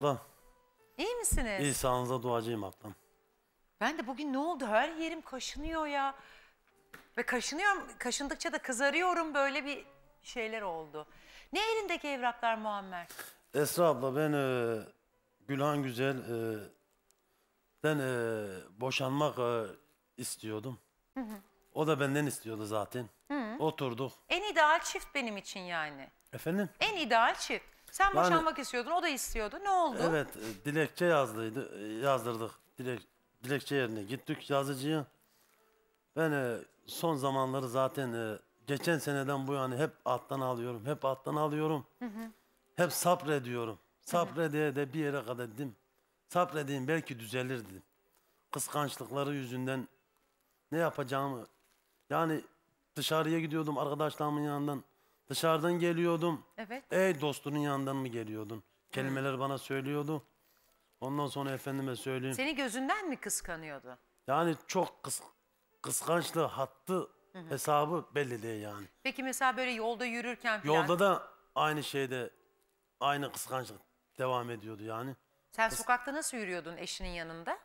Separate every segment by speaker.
Speaker 1: Ablam.
Speaker 2: İyi misiniz? İyi
Speaker 1: sağınıza duacıyım ablam.
Speaker 2: Ben de bugün ne oldu her yerim kaşınıyor ya. Ve kaşınıyorum, kaşındıkça da kızarıyorum böyle bir şeyler oldu. Ne elindeki evraklar Muammer?
Speaker 1: Esra abla ben e, Gülhan güzel, e, ben, e, boşanmak e, istiyordum. Hı hı. O da benden istiyordu zaten. Hı hı. Oturduk.
Speaker 2: En ideal çift benim için yani. Efendim? En ideal çift. Sen Yani- boşanmak istiyordun, o da istiyordu. Ne oldu? Evet,
Speaker 1: e, dilekçe yazdıydı, e, yazdırdık. Dilek, dilekçe yerine gittik yazıcıya. Ben e, son zamanları zaten geçen seneden bu yani hep alttan alıyorum, hep alttan alıyorum. Hep sabrediyorum. Saprede de bir yere kadar dedim. Sabredeyim belki düzelir dedim. Kıskançlıkları yüzünden ne yapacağımı yani dışarıya gidiyordum arkadaşlarımın yanından Dışarıdan geliyordum. Evet. Ey dostunun yanından mı geliyordun? Kelimeler bana söylüyordu. Ondan sonra efendime söyleyeyim. Seni
Speaker 2: gözünden mi kıskanıyordu?
Speaker 1: Yani çok kıs kıskançlı hattı hesabı belli değil yani.
Speaker 2: Peki mesela böyle yolda yürürken falan Yolda
Speaker 1: da aynı şeyde aynı kıskançlık devam ediyordu yani.
Speaker 2: sen sokakta nasıl yürüyordun eşinin yanında?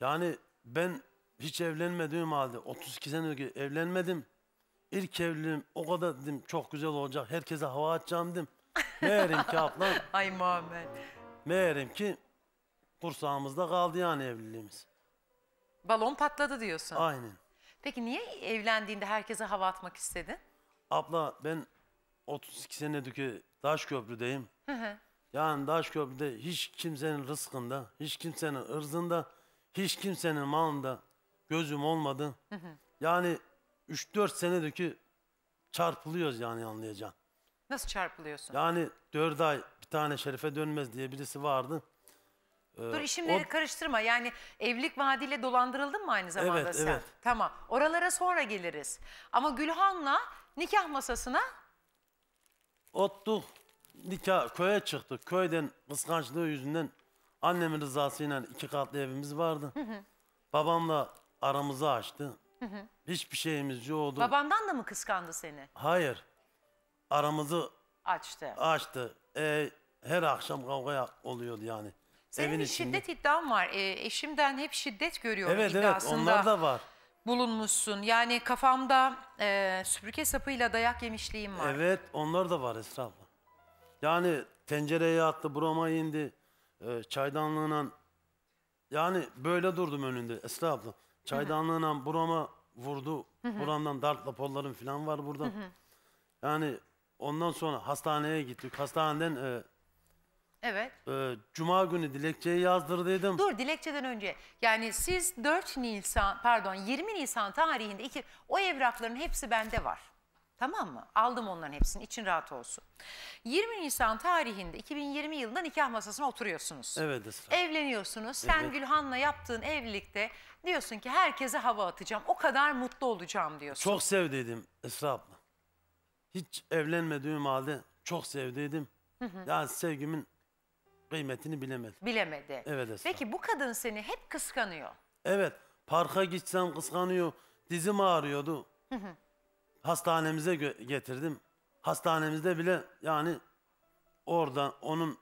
Speaker 1: Yani ben hiç evlenmediğim halde 32 sene önce evlenmedim. İlk evliliğim o kadar dedim çok güzel olacak. Herkese hava atacağım dedim. Meğerim ki ablam.
Speaker 2: Ay Muhammed.
Speaker 1: Meğerim ki kursağımızda kaldı yani evliliğimiz. Balon patladı diyorsun. Aynen.
Speaker 2: Peki niye evlendiğinde herkese hava atmak istedin?
Speaker 1: Abla ben 32 senedeki ki Daşköprü'deyim. Hı hı. Yani Daşköprü'de hiç kimsenin rızkında, hiç kimsenin ırzında, hiç kimsenin malında gözüm olmadı. Hı hı. Yani 3-4 senedeki çarpılıyoruz yani anlayacaksın.
Speaker 2: Nasıl çarpılıyorsun?
Speaker 1: Yani 4 ay bir tane şerife dönmez diye birisi vardı. Ee, Dur işimleri o...
Speaker 2: karıştırma. Yani evlilik vaadiyle dolandırıldın mı aynı zamanda evet, sen? Evet. Tamam. Oralara sonra geliriz. Ama Gülhan'la nikah
Speaker 3: masasına
Speaker 1: ottuk. Nikah köye çıktık. Köyden kıskançlığı yüzünden annemin rızasıyla iki katlı evimiz vardı. Hı hı. Babamla aramızı açtı. Hiçbir şeyimiz yoktu.
Speaker 2: Babandan da mı kıskandı seni?
Speaker 1: Hayır. Aramızı açtı. açtı. Ee, her akşam kavga oluyordu yani. Senin Evin bir içinde.
Speaker 2: şiddet iddian var. Ee, eşimden hep şiddet görüyorum Evet evet iddiasında. onlar da var. bulunmuşsun. Yani kafamda e, süpürge sapıyla dayak yemişliğim var.
Speaker 1: Evet onlar da var Esra abla. Yani tencereye attı burama indi. Ee, çaydanlığına yani böyle durdum önünde Esra abla. Çaydanlığına burama vurdu. Buramdan dartla polların falan var burada. yani ondan sonra hastaneye gittik. Hastaneden e, Evet. e, cuma günü dilekçeyi yazdırdıydım. Dur
Speaker 2: dilekçeden önce yani siz 4 Nisan pardon 20 Nisan tarihinde iki o evrakların hepsi bende var. Tamam mı? Aldım onların hepsini. İçin rahat olsun. 20 Nisan tarihinde 2020 yılında nikah masasına
Speaker 1: oturuyorsunuz. Evet Esra.
Speaker 2: Evleniyorsunuz. Evet. Sen Gülhan'la yaptığın evlilikte diyorsun ki herkese hava atacağım. O kadar mutlu olacağım diyorsun. Çok
Speaker 1: sevdiydim Esra abla. Hiç evlenmediğim halde çok sevdiydim. Hı hı. Yani sevgimin kıymetini bilemedim. Bilemedi. Evet Esra.
Speaker 2: Peki bu kadın seni hep kıskanıyor.
Speaker 1: Evet. Parka gitsem kıskanıyor. Dizim ağrıyordu. Hı hı hastanemize getirdim. Hastanemizde bile yani orada onun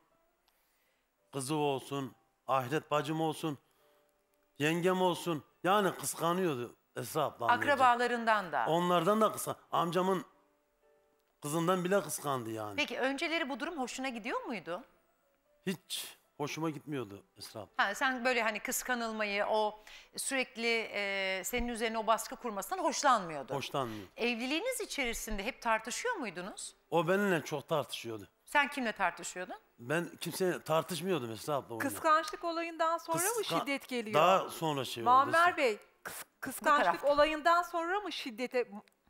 Speaker 1: kızı olsun, ahiret bacım olsun, yengem olsun. Yani kıskanıyordu Esra abla.
Speaker 2: Akrabalarından da.
Speaker 1: Onlardan da kısa. Amcamın kızından bile kıskandı yani. Peki
Speaker 2: önceleri bu durum hoşuna gidiyor muydu?
Speaker 1: Hiç hoşuma gitmiyordu Esra abla.
Speaker 2: Ha, sen böyle hani kıskanılmayı, o sürekli e, senin üzerine o baskı kurmasından hoşlanmıyordun. Hoşlanmıyor. Evliliğiniz içerisinde hep tartışıyor muydunuz?
Speaker 1: O benimle çok tartışıyordu.
Speaker 2: Sen kimle tartışıyordun?
Speaker 1: Ben kimseyle tartışmıyordum Esra abla. onunla.
Speaker 4: Kıskançlık olayından sonra mı şiddet geliyor? Daha sonra şey oldu. Esra. Muammer Bey kıs- kıskançlık olayından sonra mı şiddete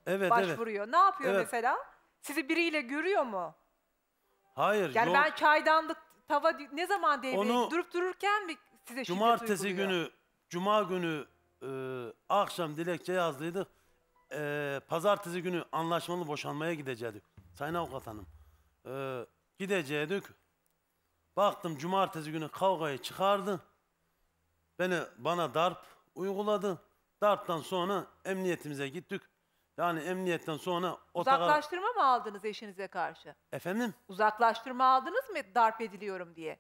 Speaker 1: Evet evet. Ne yapıyor Evet.
Speaker 4: mesela? Sizi biriyle görüyor mu?
Speaker 1: Hayır Yani yok. ben
Speaker 4: çaydanlık tava ne zaman devreye durup dururken mi size şiddet Cumartesi uyguluyor? günü,
Speaker 1: cuma günü e, akşam dilekçe yazdıydık. E, pazartesi günü anlaşmalı boşanmaya gidecektik. Sayın Avukat Hanım. E, gidecektik. Baktım cumartesi günü kavgayı çıkardı. Beni bana darp uyguladı. Darptan sonra emniyetimize gittik. Yani emniyetten sonra otağa... Uzaklaştırma
Speaker 4: mı aldınız eşinize karşı? Efendim? Uzaklaştırma aldınız mı darp ediliyorum diye?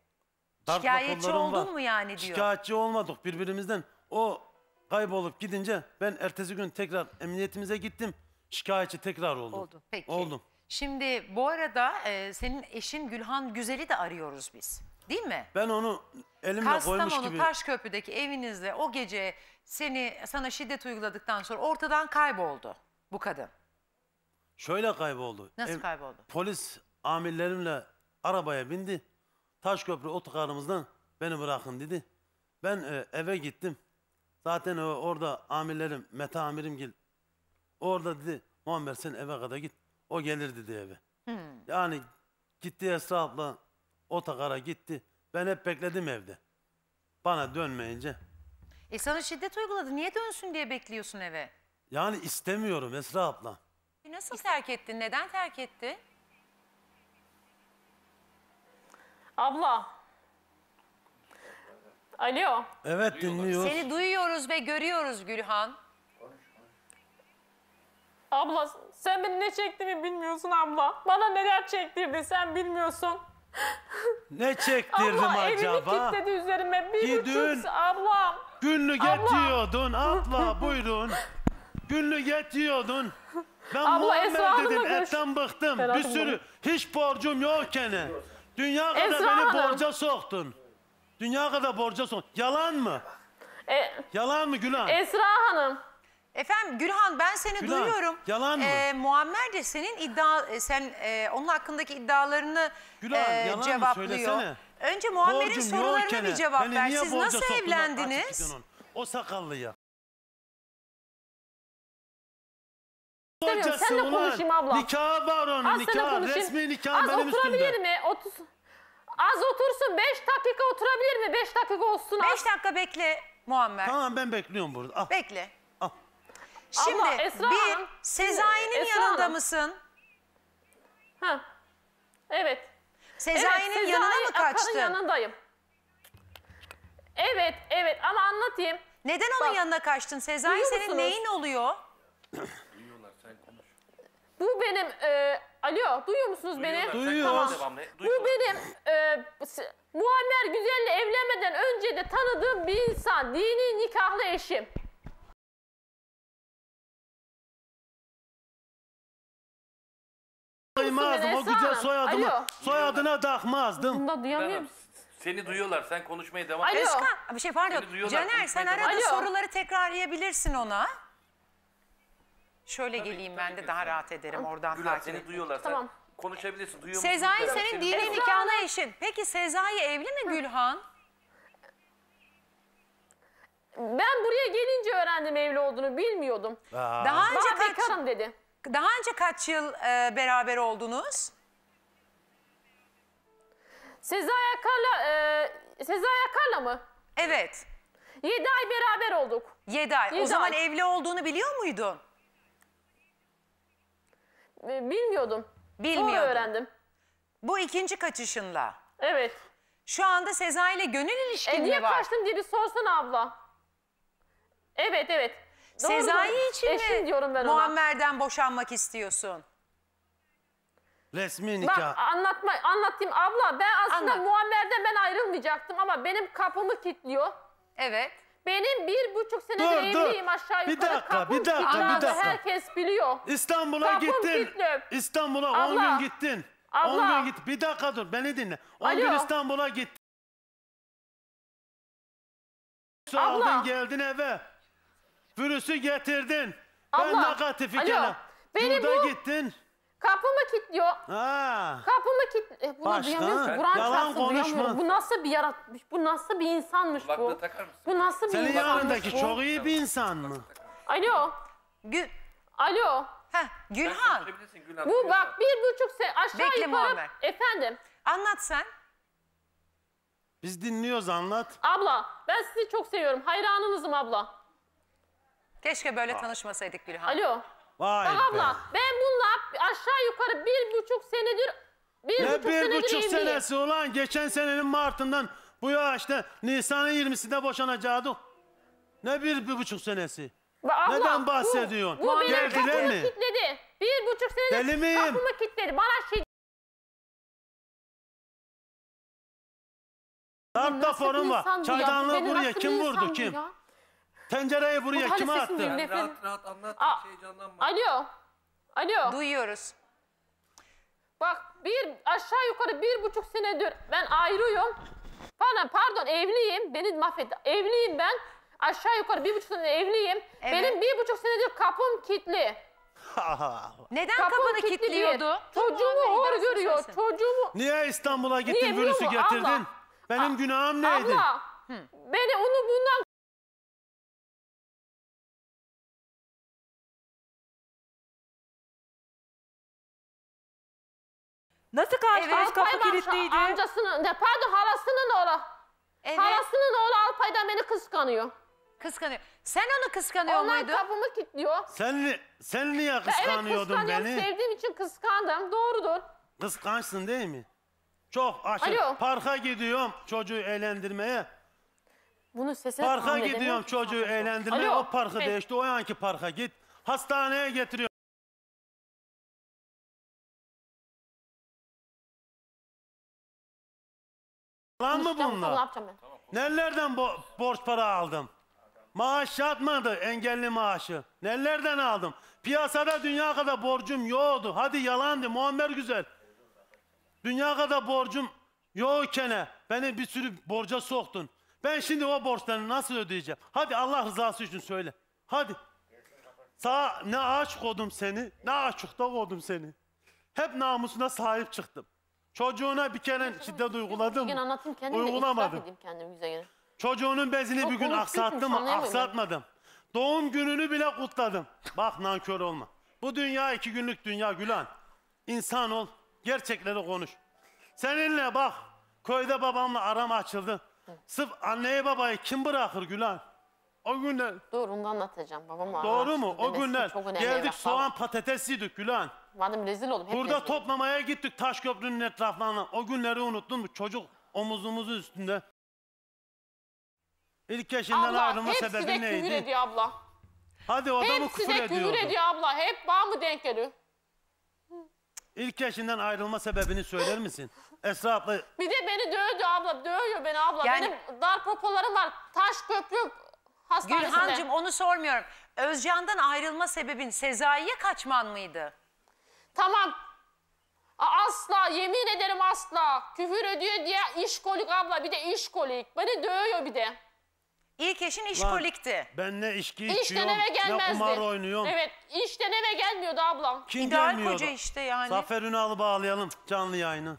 Speaker 4: Darp Şikayetçi raporlarım var. oldun mu yani diyor. Şikayetçi
Speaker 1: olmadık birbirimizden. O kaybolup gidince ben ertesi gün tekrar emniyetimize gittim. Şikayetçi tekrar oldum. Oldu. Peki. Oldum.
Speaker 2: Şimdi bu arada e, senin eşin Gülhan Güzel'i de arıyoruz biz. Değil mi?
Speaker 1: Ben onu elimle koymuş Kastamonu gibi.
Speaker 2: Taşköprü'deki evinizde o gece seni sana şiddet uyguladıktan sonra ortadan kayboldu. Bu kadın.
Speaker 1: Şöyle kayboldu. Nasıl Ev- kayboldu? Polis amirlerimle arabaya bindi. Taşköprü otogarımızdan beni bırakın dedi. Ben e, eve gittim. Zaten o- e, orada amirlerim, Mete amirimgil orada dedi Muammer sen eve kadar git. O gelir dedi eve. Hmm. Yani gitti Esra abla otogara gitti. Ben hep bekledim evde. Bana dönmeyince
Speaker 2: E sana şiddet uyguladı. Niye dönsün diye bekliyorsun eve?
Speaker 1: Yani istemiyorum Esra abla.
Speaker 2: E, nasıl terk ettin? Neden terk etti? Abla. Alo.
Speaker 1: Evet dinliyoruz. Seni
Speaker 2: duyuyoruz ve görüyoruz
Speaker 4: Gülhan. Abla sen beni ne çektiğimi bilmiyorsun abla. Bana neler çektirdin sen bilmiyorsun.
Speaker 1: Ne çektirdim abla, acaba? Abla evimi kilitledi üzerime. Bir Gidin. buçuk ablam. Günlük Abla. yatıyordun abla buyurun. Günlük et yiyordun. Ben Abla, Muhammed dedim etten bıktım. bir sürü hiç borcum yokken. Dünya kadar Esra beni Hanım. borca soktun. Dünya kadar borca soktun. Yalan mı? E, Yalan mı Gülhan? Esra
Speaker 2: Hanım. Efendim Gülhan ben seni Gülhan, duyuyorum. Yalan mı? Ee, Muammer de senin iddia e, sen e, onun hakkındaki iddialarını Gülhan, e, yalan cevaplıyor. Mı? Önce
Speaker 1: Muammer'in sorularına bir cevap ver. Siz nasıl evlendiniz? O sakallı ya. istemiyorum.
Speaker 5: Sen de konuşayım abla. Nikah var
Speaker 1: onun Az nikah. Konuşayım. Resmi nikah Az benim üstümde. Az oturabilir
Speaker 3: mi? Otuz... Az otursun. Beş dakika oturabilir mi? Beş dakika olsun. Beş dakika bekle Muammer.
Speaker 2: Tamam
Speaker 1: ben bekliyorum burada. Al.
Speaker 2: Bekle. Al.
Speaker 1: Şimdi abla, Esra bir Sezai'nin yanında Hanım.
Speaker 2: mısın?
Speaker 3: Ha. Evet.
Speaker 2: Sezai'nin evet, Sezai yanına mı kaçtın? yanındayım.
Speaker 3: Evet, evet ama anlatayım.
Speaker 2: Neden onun Bak, yanına kaçtın?
Speaker 3: Sezai senin neyin oluyor? Bu benim... E, alo, duyuyor musunuz beni? Duyuyoruz. Tamam. Bu benim e, Muammer
Speaker 5: Güzel'le evlenmeden önce de tanıdığım bir insan. Dini nikahlı eşim. Koymazdım o güzel soyadımı. Alo.
Speaker 1: Soyadına takmazdım. Bunu da duyamıyorum.
Speaker 2: Seni duyuyorlar. Sen konuşmaya devam et. Alo. Özkan, bir şey pardon. Seni duyuyorlar, Caner sen konuşmaya devam- arada Alo. soruları tekrarlayabilirsin ona. Şöyle Tabii, geleyim tabii ben de daha rahat ederim oradan Gülhan seni edeyim.
Speaker 1: duyuyorlar. Sen Tamam. konuşabilirsin. Duyuyor musun? Sezai Bilmiyorum. senin Seni- dini nikahına
Speaker 2: eşin. Peki Sezai evli
Speaker 3: mi Gülhan? Ben buraya gelince öğrendim evli olduğunu bilmiyordum. Daha önce Bana kaç bekarım dedi. daha önce kaç yıl e, beraber oldunuz? Sezai Akar'la e, Sezai Akar'la mı? Evet. Yedi ay beraber olduk. Yedi ay. o zaman ay.
Speaker 2: evli olduğunu biliyor muydun?
Speaker 3: bilmiyordum.
Speaker 2: E, bilmiyordum. Sonra öğrendim. Bu ikinci kaçışınla. Evet. Şu anda
Speaker 3: Sezai ile gönül ilişkin e, mi var? Niye kaçtım diye bir sorsana abla. Evet evet. Sezai doğru. için Eşim mi diyorum ben Muammer'den
Speaker 2: ona. boşanmak istiyorsun?
Speaker 1: Resmi nikah. Bak
Speaker 3: anlatma, anlatayım abla ben aslında Anlat. Muammer'den ben ayrılmayacaktım ama benim kapımı kilitliyor. Evet. Benim bir buçuk senedir Dur, dur. evliyim aşağı Bir yukarı. dakika, Kapım bir dakika, kilitli bir dakika. Herkes biliyor. İstanbul'a Kapım gittin. kilitli.
Speaker 1: İstanbul'a 10 gün gittin. 10 gün git. Bir dakika dur beni dinle. 10 gün İstanbul'a gittin. Su Abla. aldın geldin eve. Virüsü getirdin. Ben Abla. negatif Alo. iken. Burada bu-
Speaker 5: gittin.
Speaker 3: Kapımı kilitliyor.
Speaker 1: Ha.
Speaker 3: Kapımı kilitliyor. E, buna Başka, duyamıyorum Buran Yalan çarpsın konuşma. Bu nasıl bir yaratmış? Bu nasıl bir insanmış Kulaklığı bu? takar mısın? Bu nasıl bir Senin yanındaki çok
Speaker 1: iyi bir insan mı?
Speaker 3: Alo. Gü. Alo. Heh, Gülhan. Gülhan. Bu bak bir buçuk se aşağı Bekle yukarı. Muammer. Efendim. Anlat sen.
Speaker 1: Biz dinliyoruz anlat.
Speaker 3: Abla ben sizi çok seviyorum. Hayranınızım abla. Keşke böyle tanışmasaydık Gülhan. Alo.
Speaker 1: Vay be. Abla
Speaker 3: ben bununla aşağı yukarı bir buçuk senedir bir ne buçuk bir senedir buçuk evliyim. senesi
Speaker 1: ulan geçen senenin Mart'ından bu ya işte Nisan'ın 20'sinde boşanacaktık. Ne bir, bir buçuk senesi? Ba- abla, Neden bahsediyorsun? Bu, bu benim Geldiler kapımı mi?
Speaker 5: kilitledi. Bir buçuk senedir Deli miyim? kapımı kilitledi. Bana şey
Speaker 1: Darp da Nasıl bir forum var. insan bu Çaydanlığı buraya kim vurdu kim? ya? Tencereyi buraya Burhan kime attı? attın? rahat
Speaker 6: rahat anlat. Aa, şey heyecanlanma.
Speaker 3: Alo. Alo. Duyuyoruz. Bak bir aşağı yukarı bir buçuk senedir ben ayrıyım. Pardon, pardon evliyim. Beni mahvetti. Evliyim ben. Aşağı yukarı bir buçuk senedir evliyim. Evet. Benim bir buçuk senedir kapım kilitli.
Speaker 1: Neden kapını kilitliyordu?
Speaker 3: Çocuğumu hor görüyor. Çocuğumu
Speaker 1: Niye İstanbul'a gittin Niye virüsü getirdin? Abla. Benim günahım neydi? abla.
Speaker 5: Beni onu bundan Nasıl karşıdınız Evet, kapı kilitliydi? Amcasının, ne, pardon halasının
Speaker 3: oğlu. Evet. Halasının oğlu Alpay'dan beni kıskanıyor. Kıskanıyor. Sen onu kıskanıyor Onlar muydun? kapımı kilitliyor.
Speaker 1: Sen, sen niye evet kıskanıyordun Evet, beni?
Speaker 3: Sevdiğim için kıskandım. Doğrudur.
Speaker 1: Kıskançsın değil mi? Çok aşık. Alo. Parka gidiyorum çocuğu eğlendirmeye. Bunu sesini Parka tahmin gidiyorum çocuğu eğlendirmeye. Alo. O parkı Evet. değişti. O yanki parka git. Hastaneye getiriyor.
Speaker 5: Lan mı bunlar? yapacağım
Speaker 1: Nelerden bo- borç para aldım? Maaş yatmadı engelli maaşı. Nelerden aldım? Piyasada dünya kadar borcum yoktu. Hadi yalandı Muammer Güzel. Dünya kadar borcum yokken beni bir sürü borca soktun. Ben şimdi o borçları nasıl ödeyeceğim? Hadi Allah rızası için söyle. Hadi. Sağ ne aç kodum seni, ne açıkta kodum seni. Hep namusuna sahip çıktım. Çocuğuna bir kere şiddet şey uyguladın Bugün mı? anlatayım kendim Uygulamadım. itiraf
Speaker 3: kendim güzel
Speaker 1: Çocuğunun bezini Yok, bir gün aksattım mı? Aksatmadım. Doğum gününü bile kutladım. Bak nankör olma. Bu dünya iki günlük dünya Gülan. İnsan ol. Gerçekleri konuş. Seninle bak. Köyde babamla aram açıldı. Sırf anneye babayı kim bırakır Gülan?
Speaker 3: O günler Doğru onu anlatacağım. Babam Doğru mu? O günler geldik evlatlar.
Speaker 1: soğan patatesiydik Gülan.
Speaker 3: Madem rezil oldum. Burada rezil
Speaker 1: toplamaya gittik taş köprünün etraflarına. O günleri unuttun mu? Çocuk omuzumuzun üstünde İlk yaşından ayrılma sebebi size neydi? küfür ediyor abla. Hadi o da mı Hep küfür size ediyordu? küfür ediyor
Speaker 3: abla. Hep bana mı denk geliyor?
Speaker 1: İlk yaşından ayrılma sebebini söyler misin? Esra abla
Speaker 3: Bir de beni dövdü abla. Dövüyor beni abla. Yani- Benim dar popolarım var. Taş köprü hastanesinde. Gülhancığım onu sormuyorum.
Speaker 2: Özcan'dan ayrılma sebebin Sezai'ye kaçman mıydı? Tamam.
Speaker 3: Asla yemin ederim asla. Küfür ediyor diye işkolik abla bir de işkolik. Beni dövüyor bir de. İlk eşin işkolikti.
Speaker 1: Ben ne içki İşten içiyorum, eve ne gelmezdi. kumar oynuyorum. Evet
Speaker 3: işten eve gelmiyordu ablam. Kim İdeal gelmiyordu? koca işte yani. Zafer
Speaker 1: Ünal'ı bağlayalım canlı yayını.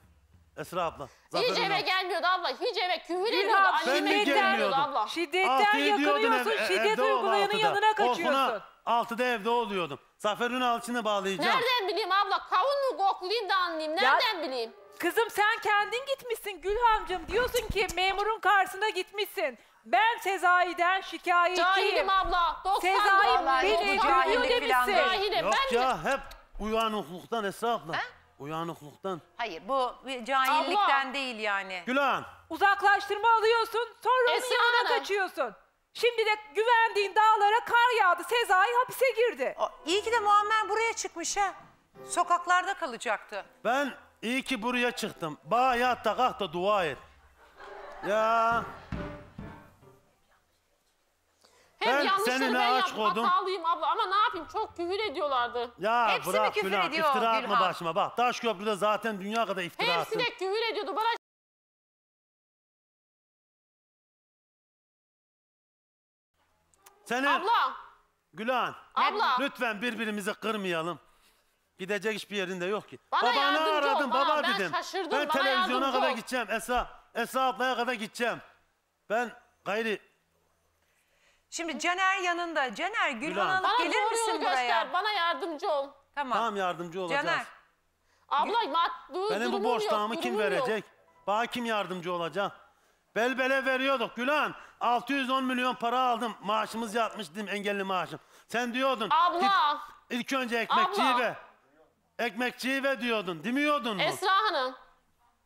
Speaker 1: Esra abla. Zafer Hiç eve
Speaker 3: gelmiyordu abla. Hiç eve küfür ediyordu.
Speaker 5: Ben de gelmiyordum. gelmiyordu
Speaker 1: abla. Şiddetten Ah diye diyordun yakınıyorsun, ev- şiddet evde o uygulayanın altı da. yanına Korkuna, 6'da evde oluyordum. Zafer Ünalçın'ı bağlayacağım. Nereden
Speaker 3: bileyim abla? Kavun mu koklayayım da anlayayım. Nereden bileyim?
Speaker 4: Kızım sen kendin gitmişsin Gülhancığım. Diyorsun ki memurun karşısına gitmişsin. Ben Sezai'den şikayetçiyim. Cahilim abla. 90 Sezai dolar beni oldu.
Speaker 2: dövüyor Cahillik demişsin.
Speaker 1: Cahilim. Yok ben ya hep uyanıklıktan Esra abla. He? Uyanıklıktan.
Speaker 4: Hayır bu bir cahillikten değil yani. Gülhan Uzaklaştırma alıyorsun sonra onun Esra yanına kaçıyorsun. Şimdi de güvendiğin dağlara kar yağdı. Sezai hapise girdi. O, iyi ki de Muammer buraya çıkmış ha. Sokaklarda
Speaker 2: kalacaktı.
Speaker 1: Ben iyi ki buraya çıktım. Bana yat da dua et. Ya. Hem ben yanlışları ben, ben yaptım, oldum.
Speaker 3: hatalıyım abla ama ne yapayım çok küfür ediyorlardı. Ya Hepsi bırak mi küfür Gülen, ediyor iftira atma Gülhan? başıma
Speaker 1: bak. Taşköprü'de zaten dünya kadar iftira Hepsi de
Speaker 5: küfür ediyordu bana
Speaker 1: Senin... Abla. Gülhan. Abla. Lütfen birbirimizi kırmayalım. Gidecek hiçbir yerinde yok ki. Bana Babanı yardımcı ol, aradım, baba Ben dedim. şaşırdım, Ben bana televizyona yardımcı kadar ol. gideceğim. Esra, Esra ablaya kadar gideceğim. Ben gayri... Şimdi Caner yanında. Caner Gülhan alıp Bana gelir doğru yolu göster.
Speaker 3: Bana yardımcı ol. Tamam. Tamam yardımcı olacağız. Caner. Abla maddi Benim bu durumum yok. kim durumum yok. verecek?
Speaker 1: Bana kim yardımcı olacak? Bel bele veriyorduk Gülhan. 610 milyon para aldım. Maaşımız yatmış dedim engelli maaşım. Sen diyordun. Abla. Git, ilk önce ekmekçiyi Abla. ve. Ekmekçiyi ve diyordun. Demiyordun mu? Esra
Speaker 2: Hanım.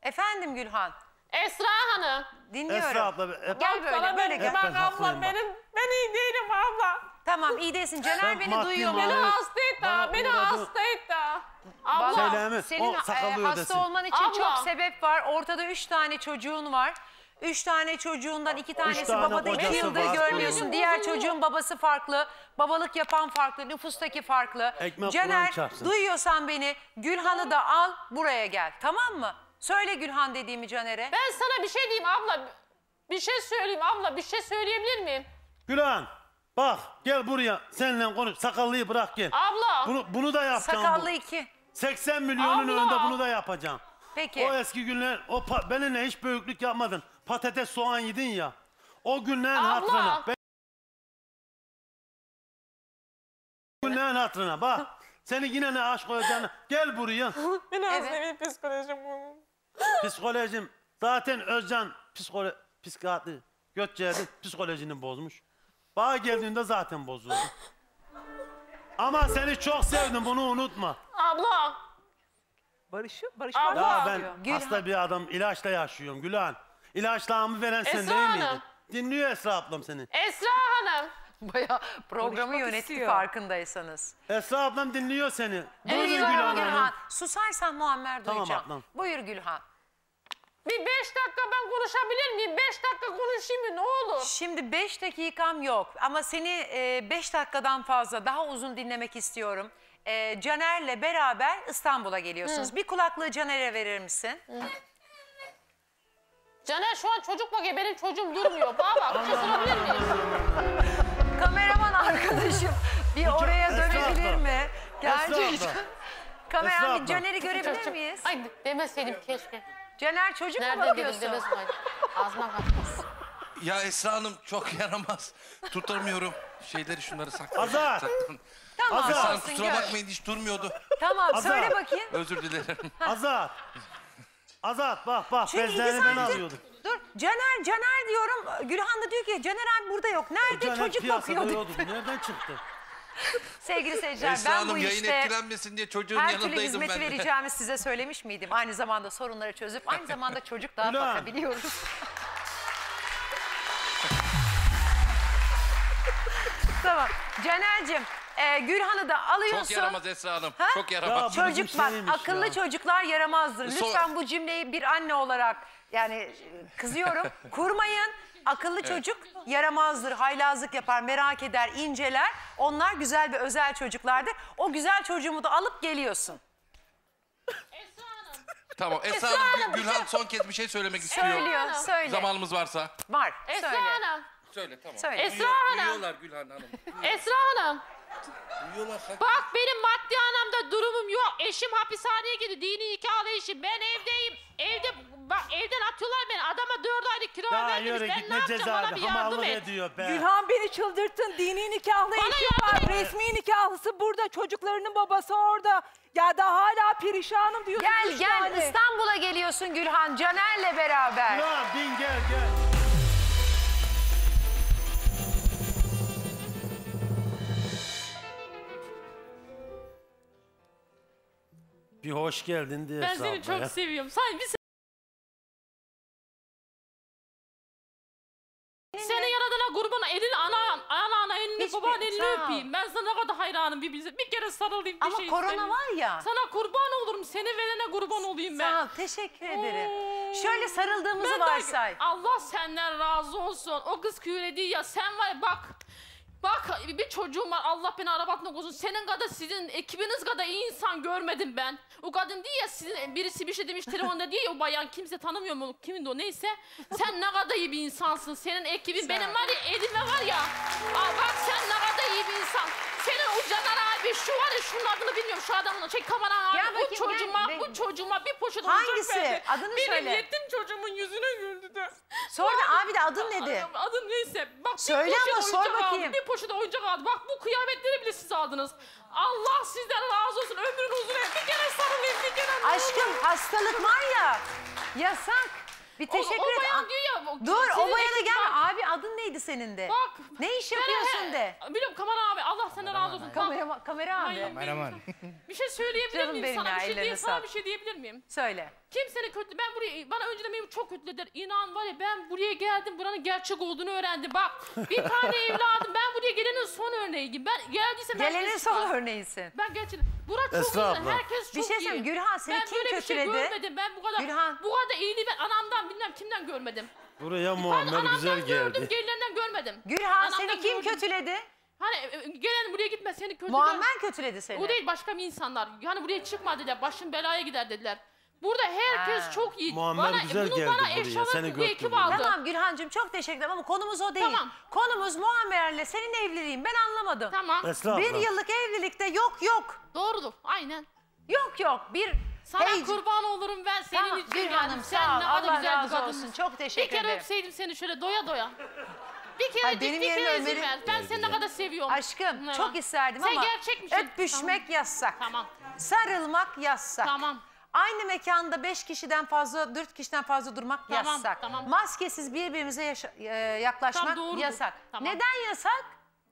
Speaker 2: Efendim Gülhan. Esra Hanım. Dinliyorum. Esra abla. Hep, gel böyle böyle gel. Bak abla benim ben iyi değilim abla. Tamam iyi değilsin. Cener beni duyuyor. Beni hasta etti. Beni hasta etti. Abla. Senin e, hasta ödesin. olman için abla. çok sebep var. Ortada üç tane çocuğun var. Üç tane çocuğundan iki tanesi tane babada iki yıldır görmüyorsun. Diğer çocuğun babası farklı. Babalık yapan farklı. Nüfustaki farklı. Ekmek Caner duyuyorsan beni Gülhan'ı da al buraya gel. Tamam mı? Söyle Gülhan dediğimi Caner'e. Ben sana bir şey diyeyim abla.
Speaker 3: Bir şey söyleyeyim abla. Bir şey söyleyebilir miyim?
Speaker 1: Gülhan, bak gel buraya seninle konuş. Sakallıyı bırak gel. Abla. Bunu, bunu da yapacağım. bu. Sakallı iki. 80 milyonun Abla. önünde bunu da yapacağım. Peki. O eski günler o pa- benimle hiç büyüklük yapmadın patates soğan yedin ya. O günlerin Abla. hatırına. Be- günlerin hatırına bak. Seni yine ne aşk koyacağını. Gel buraya. Biraz da bir psikolojim bunun. Psikolojim. Zaten Özcan psikolo psikiyatri Gökçe'nin psikolojini bozmuş. Bana geldiğinde zaten bozuldu. Ama seni çok sevdim bunu unutma.
Speaker 4: Abla. Barış'ı, Barış Abla. var mı? Ya ben Gülhan. hasta
Speaker 1: bir adam ilaçla yaşıyorum Gülan. İlaçlarımı veren sen Esra değil miydin? Dinliyor Esra ablam seni.
Speaker 2: Esra Hanım. Bayağı programı yönetti farkındaysanız.
Speaker 1: Esra ablam dinliyor seni. Buyurun Gülhan Hanım.
Speaker 2: Susarsan Muammer Tamam ablam. Buyur Gülhan. Bir beş dakika ben konuşabilir miyim? Beş dakika konuşayım mı ne olur? Şimdi beş dakikam yok ama seni e, beş dakikadan fazla daha uzun dinlemek istiyorum. E, Caner'le beraber İstanbul'a geliyorsunuz. Bir kulaklığı Caner'e verir misin? Caner şu an çocuk bak
Speaker 3: benim çocuğum durmuyor. Bana
Speaker 7: bak kısırabilir şey miyim?
Speaker 3: Kameraman arkadaşım bir oraya dönebilir mi? Gerçekten. Kameraman bir Caner'i
Speaker 2: görebilir miyiz? Ay demeseydim keşke. Caner çocuk mu Nerede dedim bakıyorsun? demesin. Ay,
Speaker 1: Ya Esra Hanım çok yaramaz. Tutamıyorum şeyleri şunları sakladım. Azar. sakladım. Tamam Hasan olsun kusura gör. bakmayın hiç durmuyordu.
Speaker 2: Tamam Azar. söyle bakayım.
Speaker 1: Özür dilerim. Azar. Azat bak bak Çünkü bezlerini ben saattir- alıyordum.
Speaker 2: Dur Caner Caner diyorum. Gülhan da diyor ki Caner abi burada yok. Nerede Caner çocuk piyasada
Speaker 1: Nereden çıktı?
Speaker 2: Sevgili seyirciler Esra ben bu yayın işte etkilenmesin
Speaker 1: diye çocuğun her türlü hizmeti vereceğimi
Speaker 2: size söylemiş miydim? Aynı zamanda sorunları çözüp aynı zamanda çocuk daha Ulan. bakabiliyoruz. tamam. Caner'cim e, ee, Gülhan'ı da alıyorsun. Çok yaramaz Esra Hanım. Ha? Çok yaramaz. Ya, Çocuk bak akıllı ya. çocuklar yaramazdır. Lütfen bu cümleyi bir anne olarak yani kızıyorum. kurmayın. Akıllı evet. çocuk yaramazdır, haylazlık yapar, merak eder, inceler. Onlar güzel ve özel çocuklardır. O güzel çocuğumu da alıp geliyorsun.
Speaker 3: Esra Hanım. Tamam. Esra, Hanım, Gülhan son kez bir şey söylemek istiyor. Söylüyor, söyle. Zamanımız varsa. Var, Esra söyle. Hanım. Söyle, tamam. Söyle. Esra Duyuyor, Hanım. Duyuyorlar Gülhan Hanım. Duyuyorlar. Esra Hanım. Bak benim maddi anlamda durumum yok. Eşim hapishaneye gidiyor. Dini nikahlı eşim. Ben evdeyim. Evde bak evden atıyorlar beni. Adama dört aylık kira
Speaker 4: vermiş. Ben ne ne yapacağım? Bana cezaevi bir yardım hamallık et. ediyor be. Gülhan beni çıldırttın. Dini nikahlı Bana eşi yardım var. et. Resmi nikahlısı burada. Çocuklarının babası orada. Ya da hala perişanım diyorsun. Gel gel tane.
Speaker 2: İstanbul'a geliyorsun Gülhan Caner'le beraber. Gülhan,
Speaker 1: bin gel gel. Bir hoş geldin diye Ben seni çok
Speaker 5: seviyorum. Sen bir Seni yaradana kurban elini ana ana ana elini baban elini Sağ
Speaker 3: öpeyim. Ben sana ne kadar hayranım bir bilse. Bir kere sarılayım bir Ama şey korona istemiyorum. var ya. Sana kurban olurum. Seni verene kurban olayım ben. Sağ ol, teşekkür ederim. Oo. Şöyle sarıldığımızı Ben de- varsay. Allah senden razı olsun. O kız kükredi ya sen var ya bak. Bak bir çocuğum var Allah beni arabatına kozun Senin kadar sizin ekibiniz kadar iyi insan görmedim ben. O kadın diye ya sizin birisi bir şey demiş telefonda diye ya o bayan kimse tanımıyor mu kimindi o neyse. Sen ne kadar iyi bir insansın. Senin ekibin sen... benim var ya Edilme var ya. Aa, bak sen ne kadar iyi bir insan. Senin o Caner abi şu var ya şunun adını bilmiyorum şu adamın çek şey, kameranı abi. Bakayım, bu çocuğuma gel, bu çocuğuma bir poşet Hangisi? Verdi. Adını benim söyle. Benim yetim çocuğumun yüzüne güldü de. Sonra abi de adın nedir? Adın neyse. Bak, söyle ama sor bakayım. Aldım, poşete oyuncak aldı. Bak bu kıyametleri bile siz aldınız. Allah sizden razı olsun. Ömrün uzun et. Bir kere sarılayım bir kere. Aşkım
Speaker 2: hastalık var ya. Yasak. Bir teşekkür o, o et. diyor
Speaker 3: ya, Dur o bayana gel. Bak.
Speaker 2: Abi adın neydi senin de? Bak. Ne iş yapıyorsun de? Biliyorum kamera abi Allah
Speaker 3: senden razı olsun. Kamera, kamera abi. Kameraman. Şey- bir şey söyleyebilir miyim sana? Bir şey, sana bir şey diyebilir miyim? Söyle. Kimsenin kötü ben buraya bana önceden benim çok kötülediler. İnan var ya ben buraya geldim buranın gerçek olduğunu öğrendim. Bak bir tane evladım ben buraya gelenin son örneğiyim. Ben geldiysem Gelenin herkes... son örneğisin. Ben gerçekten Burak çok Esra iyi. abla. Herkes çok Bir şey iyi. Gülhan seni ben kim böyle bir şey kötüledi? görmedim. Ben bu kadar Gülhan. bu kadar iyiliği ben anamdan bilmem kimden görmedim.
Speaker 1: Buraya Ben Muammer anamdan güzel gördüm, geldi.
Speaker 3: gerilerinden görmedim. Gülhan Anamdan seni kim gördüm. kötüledi? Hani e, e, gelen buraya gitme seni kötü. Muammer kötüledi seni. bu değil başka bir insanlar. Yani buraya çıkma dediler. Başın belaya gider dediler. Burada herkes
Speaker 1: Ha. çok iyi. Muammer bana, güzel geldi bana buraya, seni eşyalar bu götürdü. ekip aldı. Tamam
Speaker 2: Gülhancığım çok teşekkür ederim ama konumuz o değil. Tamam. Konumuz Muammer'le senin evliliğin ben anlamadım. Tamam. Esra Bir abla. yıllık
Speaker 3: evlilikte yok yok. Doğrudur. Aynen. Yok yok bir Sana heyecan- kurban olurum ben senin Tamam, için. Gül yani. Sen ne kadar güzel bir razı olsun. Çok teşekkür ederim. Bir kere öpseydim seni şöyle doya doya. Bir kere Ay, benim bir kere izin ver. Ben seni ne kadar seviyorum. Aşkım Ne çok isterdim Sen ama gerçekmişsin. öpüşmek Tamam. yasak. Tamam. Sarılmak yasak. Tamam.
Speaker 2: Aynı mekanda beş kişiden fazla, dört kişiden fazla durmak Tamam, yasak. tamam. Maskesiz birbirimize yaşa- e, yaklaşmak Tam yasak. Tamam. Neden
Speaker 3: yasak?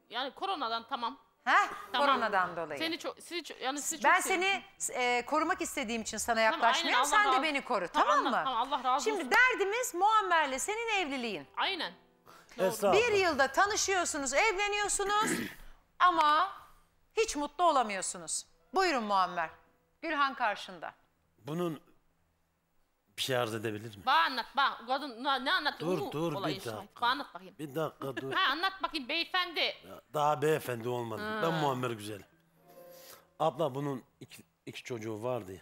Speaker 3: Yani koronadan tamam. Heh, Tamam. koronadan dolayı. Seni çok sizi çok- yani sizi çok ben seviyorum.
Speaker 2: seni e, korumak istediğim için sana aynen, yaklaşmıyorum. Allah Sen de beni koru, tamam, Allah- mı? tamam, Allah razı Şimdi olsun. derdimiz Muammer'le senin evliliğin. Aynen. Esra Bir yılda tanışıyorsunuz, evleniyorsunuz ama hiç mutlu olamıyorsunuz. Buyurun Muammer. Gülhan karşında.
Speaker 1: Bunun bir şey arz edebilir mi?
Speaker 3: Bana anlat bak. Kadın ne, ne anlattı?
Speaker 2: Dur
Speaker 1: dur bir dakika. Bana anlat bakayım. Bir dakika dur. Ha
Speaker 3: anlat bakayım beyefendi. Ya,
Speaker 1: Daha beyefendi olmadı. Ben Muammer Güzel. Abla bunun iki, iki çocuğu vardı ya.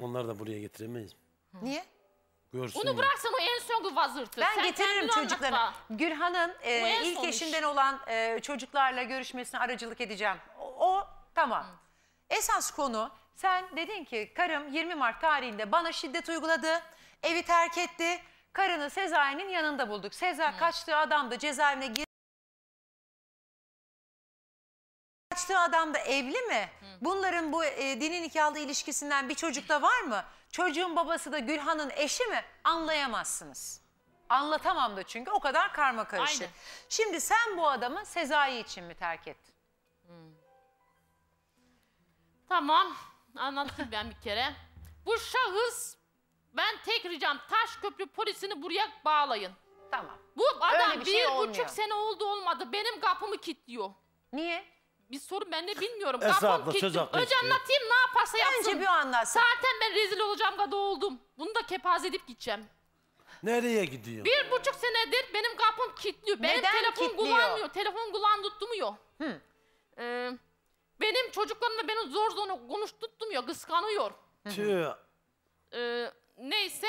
Speaker 1: Onları da buraya getiremeyiz mi? Niye? Görsün. Onu
Speaker 3: bıraksan o en son gün vazırtı. Ben Sen getiririm kendini çocuklarını.
Speaker 2: bak. Gülhan'ın e, ilk son eşinden olan e, çocuklarla görüşmesine aracılık edeceğim. O, o tamam. Esas konu sen dedin ki karım 20 Mart tarihinde bana şiddet uyguladı, evi terk etti. Karını Sezai'nin yanında bulduk. Sezai hmm. kaçtığı adam da cezaevine girdi. Kaçtığı adam da evli mi? Hmm. Bunların bu e, dini nikahlı ilişkisinden bir çocuk da var mı? Çocuğun babası da Gülhan'ın eşi mi? Anlayamazsınız. Anlatamam da çünkü o kadar karma karışık. Aynen. Şimdi sen bu adamı Sezai için mi terk ettin?
Speaker 3: Hmm. Tamam. Anlattım ben bir kere. Bu şahıs ben tek ricam taş köprü polisini buraya bağlayın. Tamam. Bu adam şey bir, bir şey buçuk sene oldu olmadı. Benim kapımı kilitliyor. Niye? Bir sorun ben de bilmiyorum. Kapım söz kilitli. hakkı Önce anlatayım ne yaparsa yapsın. Bence bir anlatsın. Zaten ben rezil olacağım kadar oldum. Bunu da kepaze edip gideceğim.
Speaker 1: Nereye gidiyor?
Speaker 3: Bir buçuk senedir benim kapım kilitliyor. Benim telefon kilitliyor? kullanmıyor. Telefon kullandırtmıyor. Hı. Ee, benim çocuklarımla beni zor zor ya, kıskanıyor. Tüh. Ee, neyse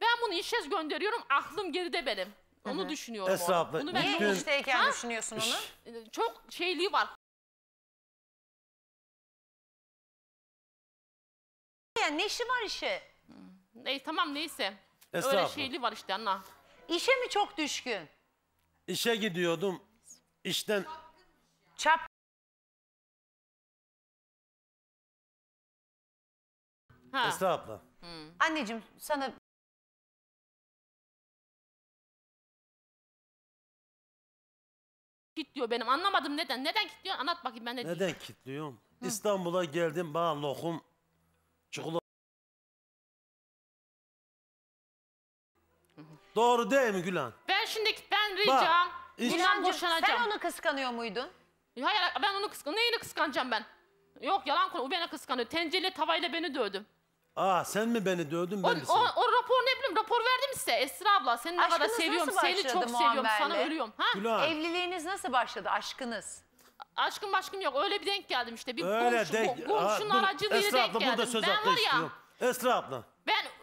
Speaker 3: ben bunu işe gönderiyorum. Aklım geride benim. Onu düşünüyorum. Esra abla. Bunu ben Niye işteyken
Speaker 5: Ha? düşünüyorsun onu? Ee, çok şeyliği var. Yani ne işi var işe? Ney tamam neyse. Öyle Estağfurullah. şeyliği var işte anla. İşe mi çok düşkün?
Speaker 1: İşe gidiyordum. İşten Çap Ha. Esra abla.
Speaker 5: Hmm. Anneciğim sana Kitliyor benim anlamadım neden. Neden kitliyor? Anlat bakayım
Speaker 3: ben ne diyeyim. Neden
Speaker 1: kilitliyorum? İstanbul'a geldim bana lokum çikolata. Doğru değil mi Gülen?
Speaker 3: Ben şimdi ben
Speaker 1: ricam. bundan boşanacağım. sen
Speaker 3: onu kıskanıyor muydun? Hayır ben onu kıskan. Neyini kıskanacağım ben? Yok yalan konu. O beni kıskanıyor. Tencereyle tavayla beni dövdü.
Speaker 1: Aa sen mi beni dövdün O, mi o,
Speaker 3: o rapor ne bileyim rapor verdim size Esra abla seni ne kadar seviyorum nasıl seni çok seviyorum sana ölüyorum. Ha? Gülhan Evliliğiniz nasıl başladı aşkınız? Aşkım aşkım yok öyle bir denk geldim işte bir öyle komşu, denk. Aa, komşunun dur, aracılığıyla Esra abla burada söz hakkı ben var ya istiyorum.
Speaker 1: Şey Esra abla
Speaker 3: ben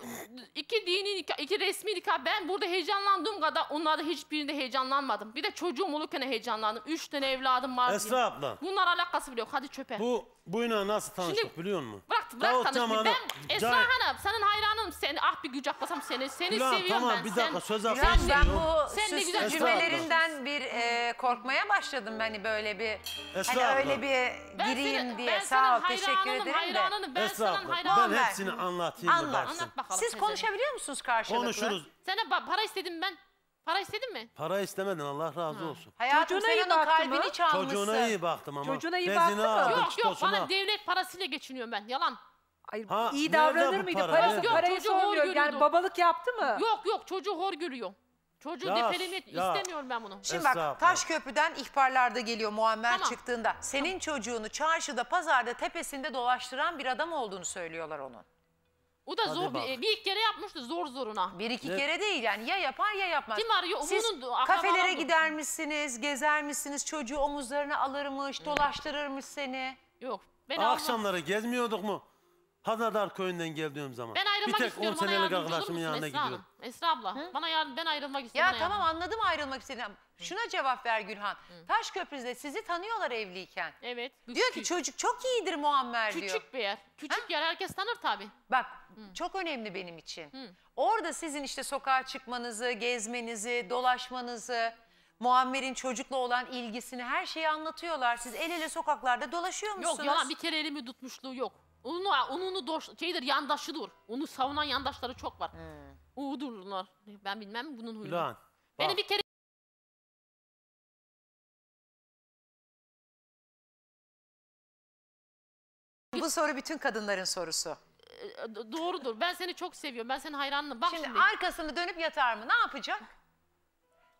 Speaker 3: iki dini nikah, iki resmi nikah ben burada heyecanlandığım kadar onlarda hiçbirinde heyecanlanmadım. Bir de çocuğum olurken heyecanlandım. Üç tane evladım var. Esra diye. abla. Bunlar alakası bile yok. Hadi çöpe. Bu
Speaker 1: bu inan nasıl tanıştık Şimdi, biliyor musun? Bırak, bırak tanıştık. tanışmayı. Ben Esra Cahil. Hanım
Speaker 3: senin hayranım. Seni, ah bir gücek basam seni.
Speaker 2: Seni Ulan, seviyorum tamam, ben. bir dakika sen, söz hakkı ben, ben bu sen süslü güzel cümlelerinden bir e, korkmaya başladım. Hani böyle bir
Speaker 1: Esra hani abla. öyle bir e,
Speaker 2: gireyim ben seni, diye. Ben Sağ ol teşekkür ederim de. Hayranınım, ben Esra senin abla. hayranım. Ben hepsini anlatayım.
Speaker 1: Anlat. Anlat
Speaker 3: bakalım. Siz mesela. konuşabiliyor
Speaker 2: musunuz karşılıklı? Konuşuruz.
Speaker 3: Sana ba- para istedim ben. Para istedin mi?
Speaker 1: Para istemedin Allah razı olsun.
Speaker 3: Hayatım Çocuğuna iyi sen onun kalbini çalmışsın.
Speaker 1: Çocuğuna iyi baktım ama. Çocuğuna iyi baktı mı? Yok yok çitosuna. bana
Speaker 3: devlet parasıyla geçiniyorum ben yalan. Ay,
Speaker 4: Ha,
Speaker 1: iyi davranır mıydı?
Speaker 3: para? Parası, Yok,
Speaker 4: parayı çocuğu hor sormuyor. Yani babalık yaptı mı? Yok
Speaker 3: yok çocuğu hor görüyor. Çocuğu Ya, istemiyorum ben bunu. Şimdi bak Estağfurullah.
Speaker 2: Taşköprü'den ihbarlarda geliyor Muammer Tamam. çıktığında. Senin çocuğunu çarşıda, pazarda, tepesinde dolaştıran bir adam olduğunu söylüyorlar onun.
Speaker 3: O da Hadi zor bak. bir, ilk kere yapmıştı zor zoruna. Bir iki Ne? kere değil yani ya yapar ya yapmaz. Kim var? Yo- Siz bunun akrabaları- kafelere
Speaker 2: gider misiniz, gezer misiniz, çocuğu omuzlarına alırmış, hmm. dolaştırırmış
Speaker 3: seni. Yok.
Speaker 2: Ben almam. Akşamları
Speaker 1: gezmiyorduk mu? Hazardar köyünden geldiğim zaman. Ben ayrılmak bir tek istiyorum. 10 bana senelik yardımcı olur arkadaşımın yanına Esra gidiyorum. Hanım?
Speaker 3: Esra abla. Bana yardım, ben ayrılmak istiyorum. Ya tamam
Speaker 2: anladım ayrılmak istediğini. Şuna cevap ver Gülhan. Taşköprü'de sizi tanıyorlar evliyken. Evet. Diyor ki çocuk çok iyidir Muammer diyor. Küçük bir yer. Küçük yer herkes tanır tabii. Bak çok önemli benim için. Orada sizin işte sokağa çıkmanızı, gezmenizi, dolaşmanızı, Muammer'in çocukla olan ilgisini her şeyi anlatıyorlar. Siz el ele
Speaker 3: sokaklarda dolaşıyor
Speaker 5: musunuz? Yok yalan bir kere
Speaker 3: elimi tutmuşluğu yok. Onu, onunu doş, şeydir, yandaşıdır.
Speaker 5: Onu savunan yandaşları çok var. Hmm. Uğudurlar. Ben bilmem bunun huyunu. Ulan. Beni bak. bir kere Bu soru bütün kadınların sorusu. Ee,
Speaker 3: doğrudur. Ben seni çok seviyorum. Ben senin hayranım. Bak şimdi, şimdi arkasını dönüp yatar mı? Ne yapacak?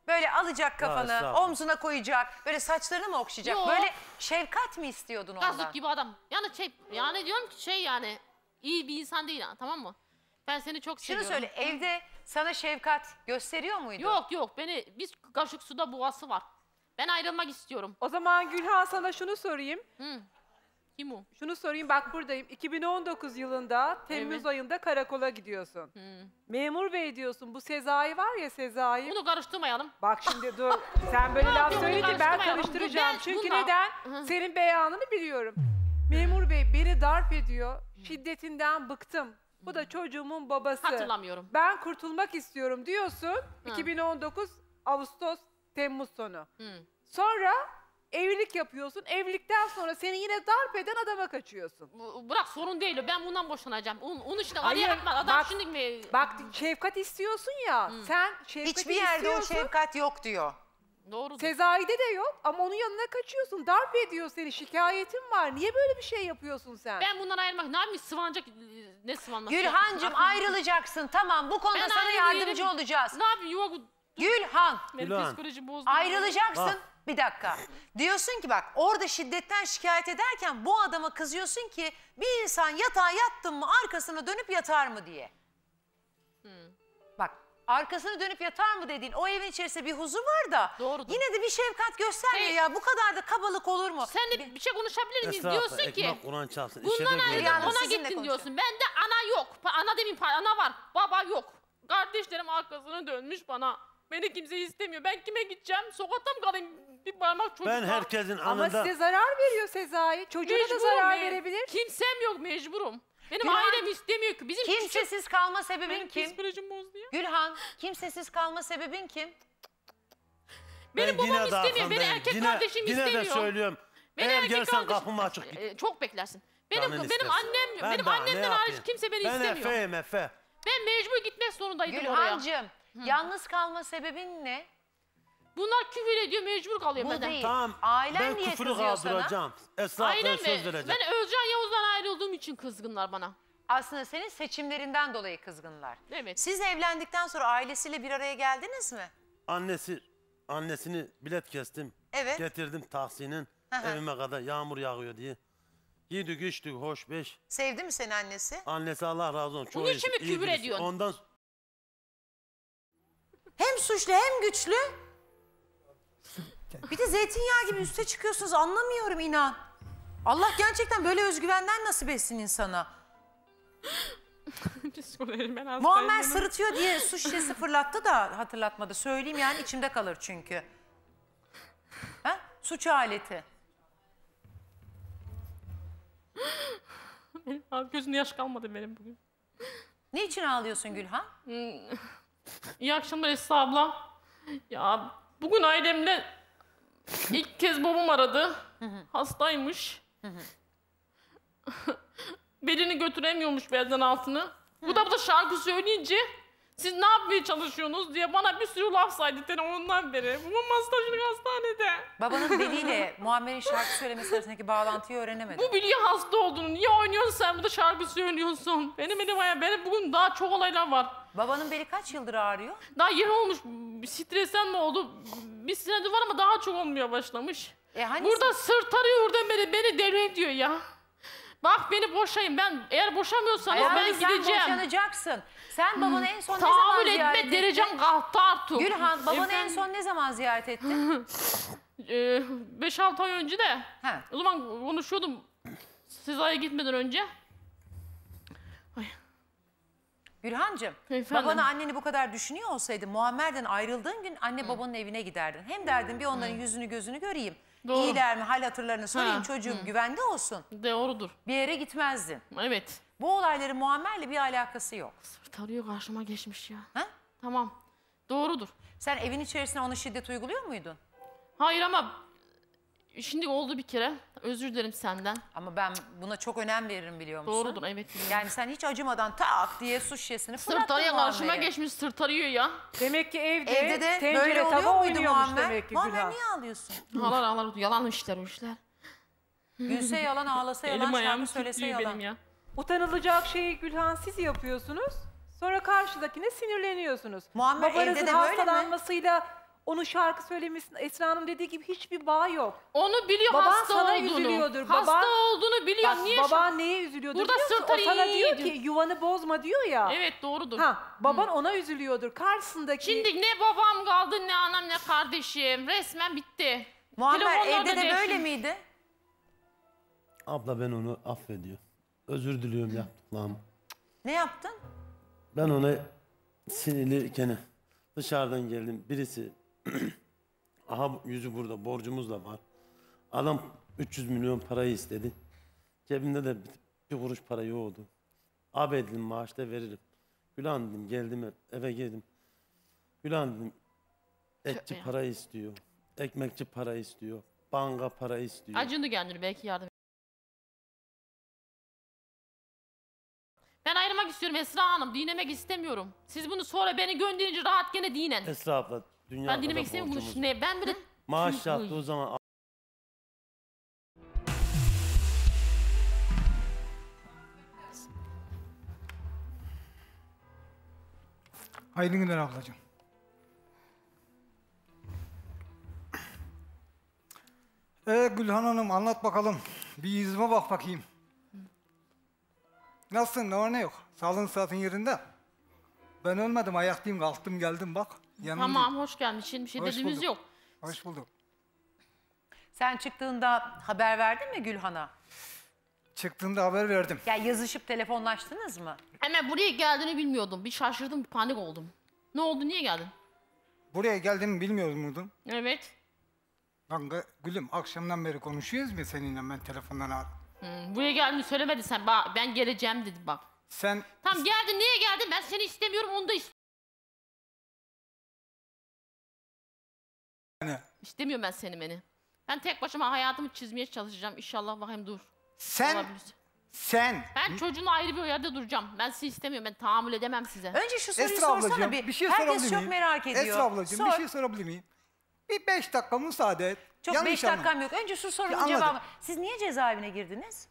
Speaker 2: Böyle alacak kafanı, Ha,
Speaker 3: omzuna koyacak, böyle saçlarını mı okşayacak? Yok. Böyle şefkat mi istiyordun ondan? Gazlık gibi adam. Yani şey, yani diyorum ki şey yani iyi bir insan değil ha, tamam mı? Ben seni çok seviyorum. Şunu söyle, evde sana şefkat gösteriyor muydu? Yok yok beni
Speaker 4: biz kaşık suda boğası var. Ben ayrılmak istiyorum. O zaman Gülhan sana şunu sorayım. Hı. Kim o? Şunu sorayım bak buradayım. 2019 yılında Temmuz Evet. ayında karakola gidiyorsun. Memur bey diyorsun bu Sezai var ya Sezai. Bunu karıştırmayalım. Bak şimdi dur. Sen böyle laf yapıyorsun? ben karıştıracağım. genç, Çünkü bunlar- neden? Senin beyanını biliyorum. Memur bey beni darp ediyor. Şiddetinden bıktım. Bu da çocuğumun babası. Hatırlamıyorum. Ben kurtulmak istiyorum diyorsun. 2019 Ağustos Temmuz sonu. Hı. Sonra Evlilik yapıyorsun. Evlilikten sonra seni yine darp eden adama kaçıyorsun. Bırak sorun değil. o. Ben bundan boşanacağım. Onun, onun için araya Hayır, adam bak- şimdi mi? Bak şefkat istiyorsun ya. Sen şefkat Hiçbir yerde o şefkat yok diyor. Doğru. Sezai'de de yok ama onun yanına kaçıyorsun. Darp ediyor seni. Şikayetin var. Niye böyle bir şey yapıyorsun sen? Ben bundan ayrılmak ne yapayım? Sıvanacak ne sıvanmak?
Speaker 1: Gülhancım
Speaker 3: Aklım- ayrılacaksın tamam bu konuda Ben sana yardımcı olacağız. Ne yapayım? Yuva Gülhan Benim Gülhan. psikolojim bozdu. ayrılacaksın.
Speaker 2: Bak. Bir dakika. Diyorsun ki bak orada şiddetten şikayet ederken bu adama kızıyorsun ki bir insan yatağa yattın mı arkasına dönüp yatar mı diye. Hmm. Bak arkasına dönüp yatar mı dediğin o evin içerisinde bir huzur var da Doğrudur. yine de bir şefkat göstermiyor hey, ya bu kadar da kabalık olur mu? Sen de bir şey konuşabilir miyiz diyorsun ekmek, ki.
Speaker 1: Ulan çalsın, bundan ayrıldın ona
Speaker 2: gittin
Speaker 3: diyorsun. Ben de ana yok. Ana demin ana var. Baba yok. Kardeşlerim arkasına dönmüş bana. Beni kimse istemiyor. Ben kime gideceğim? Sokakta mı kalayım? Bir parmak çocuk Ben herkesin herkesin Ama anında...
Speaker 1: size
Speaker 4: zarar veriyor Sezai. Çocuğuna da zarar ben.
Speaker 3: verebilir. Kimsem yok mecburum. Benim Günah- ailem istemiyor ki. Bizim
Speaker 2: küçük- kalma sebebin Benim kim? psikolojim bozdu ya. Gülhan, kimsesiz kalma sebebin kim?
Speaker 1: Benim babam istemiyor. Beni erkek Yine- kardeşim yine istemiyor. de söylüyorum. Beni Eğer gelsen kardeşim- kapım açık. git.
Speaker 3: E, çok beklersin. Benim benim annem Ben benim annemden hariç kimse beni ben istemiyor. Efe'yim Efe. Ben mecbur gitmek zorundaydım oraya. Gülhancığım, yalnız kalma sebebin ne? Bunlar küfür ediyor mecbur kalıyor Bu benden. değil. Tamam. Ailen ben niye küfürü kızıyor sana? kaldıracağım.
Speaker 1: Esra söz vereceğim. Ben
Speaker 3: Özcan Yavuz'dan ayrıldığım için kızgınlar bana. Aslında senin seçimlerinden
Speaker 2: dolayı kızgınlar. Evet. Siz evlendikten sonra ailesiyle bir araya geldiniz mi?
Speaker 1: Annesi, annesini bilet kestim. Evet. Getirdim Tahsin'in evime kadar yağmur yağıyor diye. Yedik içtik hoş beş.
Speaker 2: Sevdi mi seni annesi?
Speaker 1: Annesi Allah razı olsun. çok Bunun için mi küfür ediyorsun? Ondan
Speaker 2: Hem suçlu hem güçlü. Bir de zeytinyağı gibi üste çıkıyorsunuz anlamıyorum inan. Allah gerçekten böyle özgüvenden nasıl etsin insana.
Speaker 4: Muammer sırıtıyor diye su şişesi
Speaker 2: fırlattı da hatırlatmadı. Söyleyeyim yani içimde kalır çünkü. Ha? Suç aleti.
Speaker 3: Abi gözünde yaş kalmadı benim bugün. Ne için ağlıyorsun Gülhan? Hmm. İyi akşamlar Esra abla. Ya Bugün ailemle ilk kez babam aradı. Hastaymış. Belini götüremiyormuş belden altını. Bu da bu da şarkı söyleyince siz ne yapmaya çalışıyorsunuz diye bana bir sürü laf saydı telefonundan beri. Babam hastalık hastanede. Babanın deliyle
Speaker 2: Muammer'in şarkı söylemesi arasındaki bağlantıyı öğrenemedim.
Speaker 3: Bu biliyor hasta olduğunu. Niye oynuyorsun sen burada şarkı söylüyorsun? Benim benim ayağım. Benim bugün daha çok olaylar var. Babanın beli kaç yıldır ağrıyor? Daha yeni olmuş. Stresen mi oldu? Bir sinedi var ama daha çok olmuyor başlamış. E hangisi? Burada sırt arıyor oradan beri beni devre diyor ya. Bak beni boşayın. Ben eğer boşamıyorsanız ben sen gideceğim.
Speaker 2: boşanacaksın. Sen hmm. babanı en son ne zaman ziyaret etme ettin? derecem kalktı artık. Gülhan babanı en son
Speaker 3: ne zaman ziyaret ettin? Ee, 5-6 ay önce de Ha. o zaman konuşuyordum Sezai'ye gitmeden önce.
Speaker 2: Gülhancığım, Efendim? babanı anneni bu kadar düşünüyor olsaydı Muammer'den ayrıldığın gün anne babanın evine giderdin. Hem derdin bir onların yüzünü gözünü göreyim. Doğru. İyiler mi hal hatırlarını sorayım Ha, çocuğum güvende olsun. Doğrudur. Bir yere gitmezdin. Evet. Bu olayların Muammer'le bir alakası
Speaker 3: yok. Tarıyor karşıma geçmiş ya. Ha? Tamam. Doğrudur. Sen evin içerisinde ona şiddet uyguluyor muydun? Hayır ama Şimdi oldu bir kere. Özür
Speaker 2: dilerim senden. Ama ben buna çok önem veririm biliyor musun? Doğrudur evet. biliyorum. Yani sen hiç acımadan tak
Speaker 3: diye su şişesini fırlattın Sırtarıya karşıma geçmiş sırtarıyor ya. Demek ki evde, Evde de tencere böyle tava oluyor muydu oynuyormuş Muammer? demek ki Muammer niye ağlıyorsun? Ağlar
Speaker 4: ağlar yalan işler o işler. Gülse yalan, ağlasa yalan, Elim şarkı söylese yalan. benim ya. Utanılacak şeyi Gülhan siz yapıyorsunuz. Sonra karşıdakine sinirleniyorsunuz. Muammer evde de böyle mi? hastalanmasıyla onun şarkı söylemesinin Esra Hanım dediği gibi hiçbir bağ yok. Onu biliyor Baban hasta sana olduğunu. üzülüyordur. Hasta Baban- olduğunu biliyor. Bak, Niye baban neye üzülüyordur Burada biliyor musun? O sana iyi diyor diyor. ki yuvanı bozma diyor ya. Evet doğrudur. Ha, baban ona üzülüyordur. Karşısındaki Şimdi ne
Speaker 3: babam kaldı ne anam ne kardeşim. Resmen bitti. Muammer evde de böyle miydi?
Speaker 1: Abla ben onu affediyor. Özür diliyorum yaptıklarımı. Ne yaptın? Ben ona sinirliyken dışarıdan geldim. Birisi Aha yüzü burada borcumuz da var. Adam 300 milyon parayı istedi. Cebimde de bir, bir kuruş para yoktu. Abi dedim maaşta veririm. Gülan dedim geldim eve geldim. Gülan dedim etçi para istiyor. Ekmekçi para istiyor. Banka para istiyor.
Speaker 3: Acını gönül belki yardım.
Speaker 5: Ben ayrılmak istiyorum Esra Hanım. Dinlemek istemiyorum. Siz bunu sonra beni gönderince rahat gene dinen. Esra
Speaker 1: abla Dünya ben dinlemek istemiyorum bunu. Ne? Ben böyle... Maaş o zaman
Speaker 6: Hayırlı günler ablacığım. Ee Gülhan Hanım anlat bakalım. Bir yüzüme bak bakayım. Nasılsın? Ne var ne yok? Sağlığın saatin yerinde. Ben ölmedim. Ayaktayım, kalktım, geldim bak. Yanındayım. Tamam
Speaker 3: hoş gelmişsin. Bir
Speaker 2: şey hoş dediğimiz bulduk. yok. Hoş bulduk. Sen çıktığında haber verdin mi Gülhan'a?
Speaker 6: Çıktığında haber verdim.
Speaker 2: Ya yazışıp telefonlaştınız
Speaker 3: mı? Hemen buraya geldiğini bilmiyordum. Bir şaşırdım, bir panik oldum. Ne oldu, niye geldin?
Speaker 6: Buraya geldiğimi bilmiyordum muydun? Evet. Kanka gülüm akşamdan beri konuşuyoruz ya seninle ben telefondan aradım.
Speaker 3: Hmm, buraya geldiğini söylemedin sen. ben geleceğim dedim bak. Sen... Tamam geldin niye geldin? Ben seni istemiyorum onu da ist yani. İstemiyorum ben seni beni. Ben tek başıma hayatımı çizmeye çalışacağım. İnşallah vahim dur.
Speaker 6: Sen Olabilir. sen Ben
Speaker 3: çocuğumla ayrı bir yerde duracağım. Ben sizi istemiyorum. Ben tahammül edemem size. Önce şu soruyu Esra sorsana bir. bir şey Herkes çok merak ediyor. Esra ablacığım Sor. bir şey
Speaker 6: sorabilir miyim? Bir beş dakika müsaade et. Çok Yanlış beş anlama. dakikam
Speaker 3: yok. Önce şu sorunun Anladım. cevabı. Siz niye
Speaker 2: cezaevine girdiniz?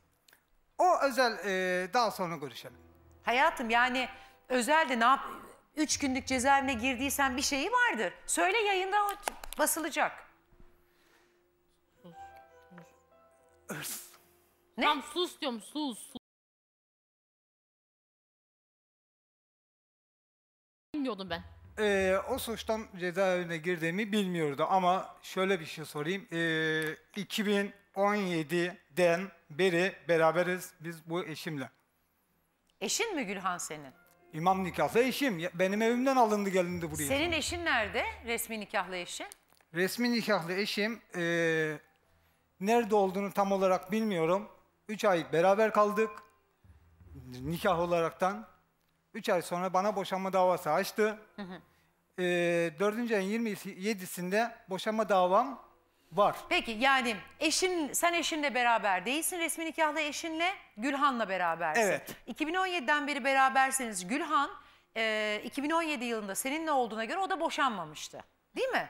Speaker 6: O özel e, daha sonra görüşelim.
Speaker 2: Hayatım yani özel de ne yap üç günlük cezaevine girdiysen bir şeyi vardır. Söyle yayında
Speaker 5: o basılacak. ne? Tam sus diyorum sus. sus. Bilmiyordum ben. Ee, o suçtan cezaevine girdiğimi
Speaker 6: bilmiyordu ama şöyle bir şey sorayım. Ee, 2017'den beri beraberiz biz bu eşimle.
Speaker 2: Eşin mi Gülhan senin?
Speaker 6: İmam nikahlı eşim. Benim evimden alındı gelindi buraya. Senin
Speaker 2: eşin nerede? Resmi nikahlı eşin.
Speaker 6: Resmi nikahlı eşim e, nerede olduğunu tam olarak bilmiyorum. Üç ay beraber kaldık. Nikah olaraktan. Üç ay sonra bana boşanma davası açtı.
Speaker 1: Hı hı.
Speaker 6: E, 4. ayın 27'sinde boşanma davam Var.
Speaker 2: Peki yani eşin sen eşinle beraber değilsin resmi nikahlı eşinle Gülhan'la berabersin. Evet. 2017'den beri beraberseniz Gülhan e, 2017 yılında seninle olduğuna göre o da boşanmamıştı. Değil mi?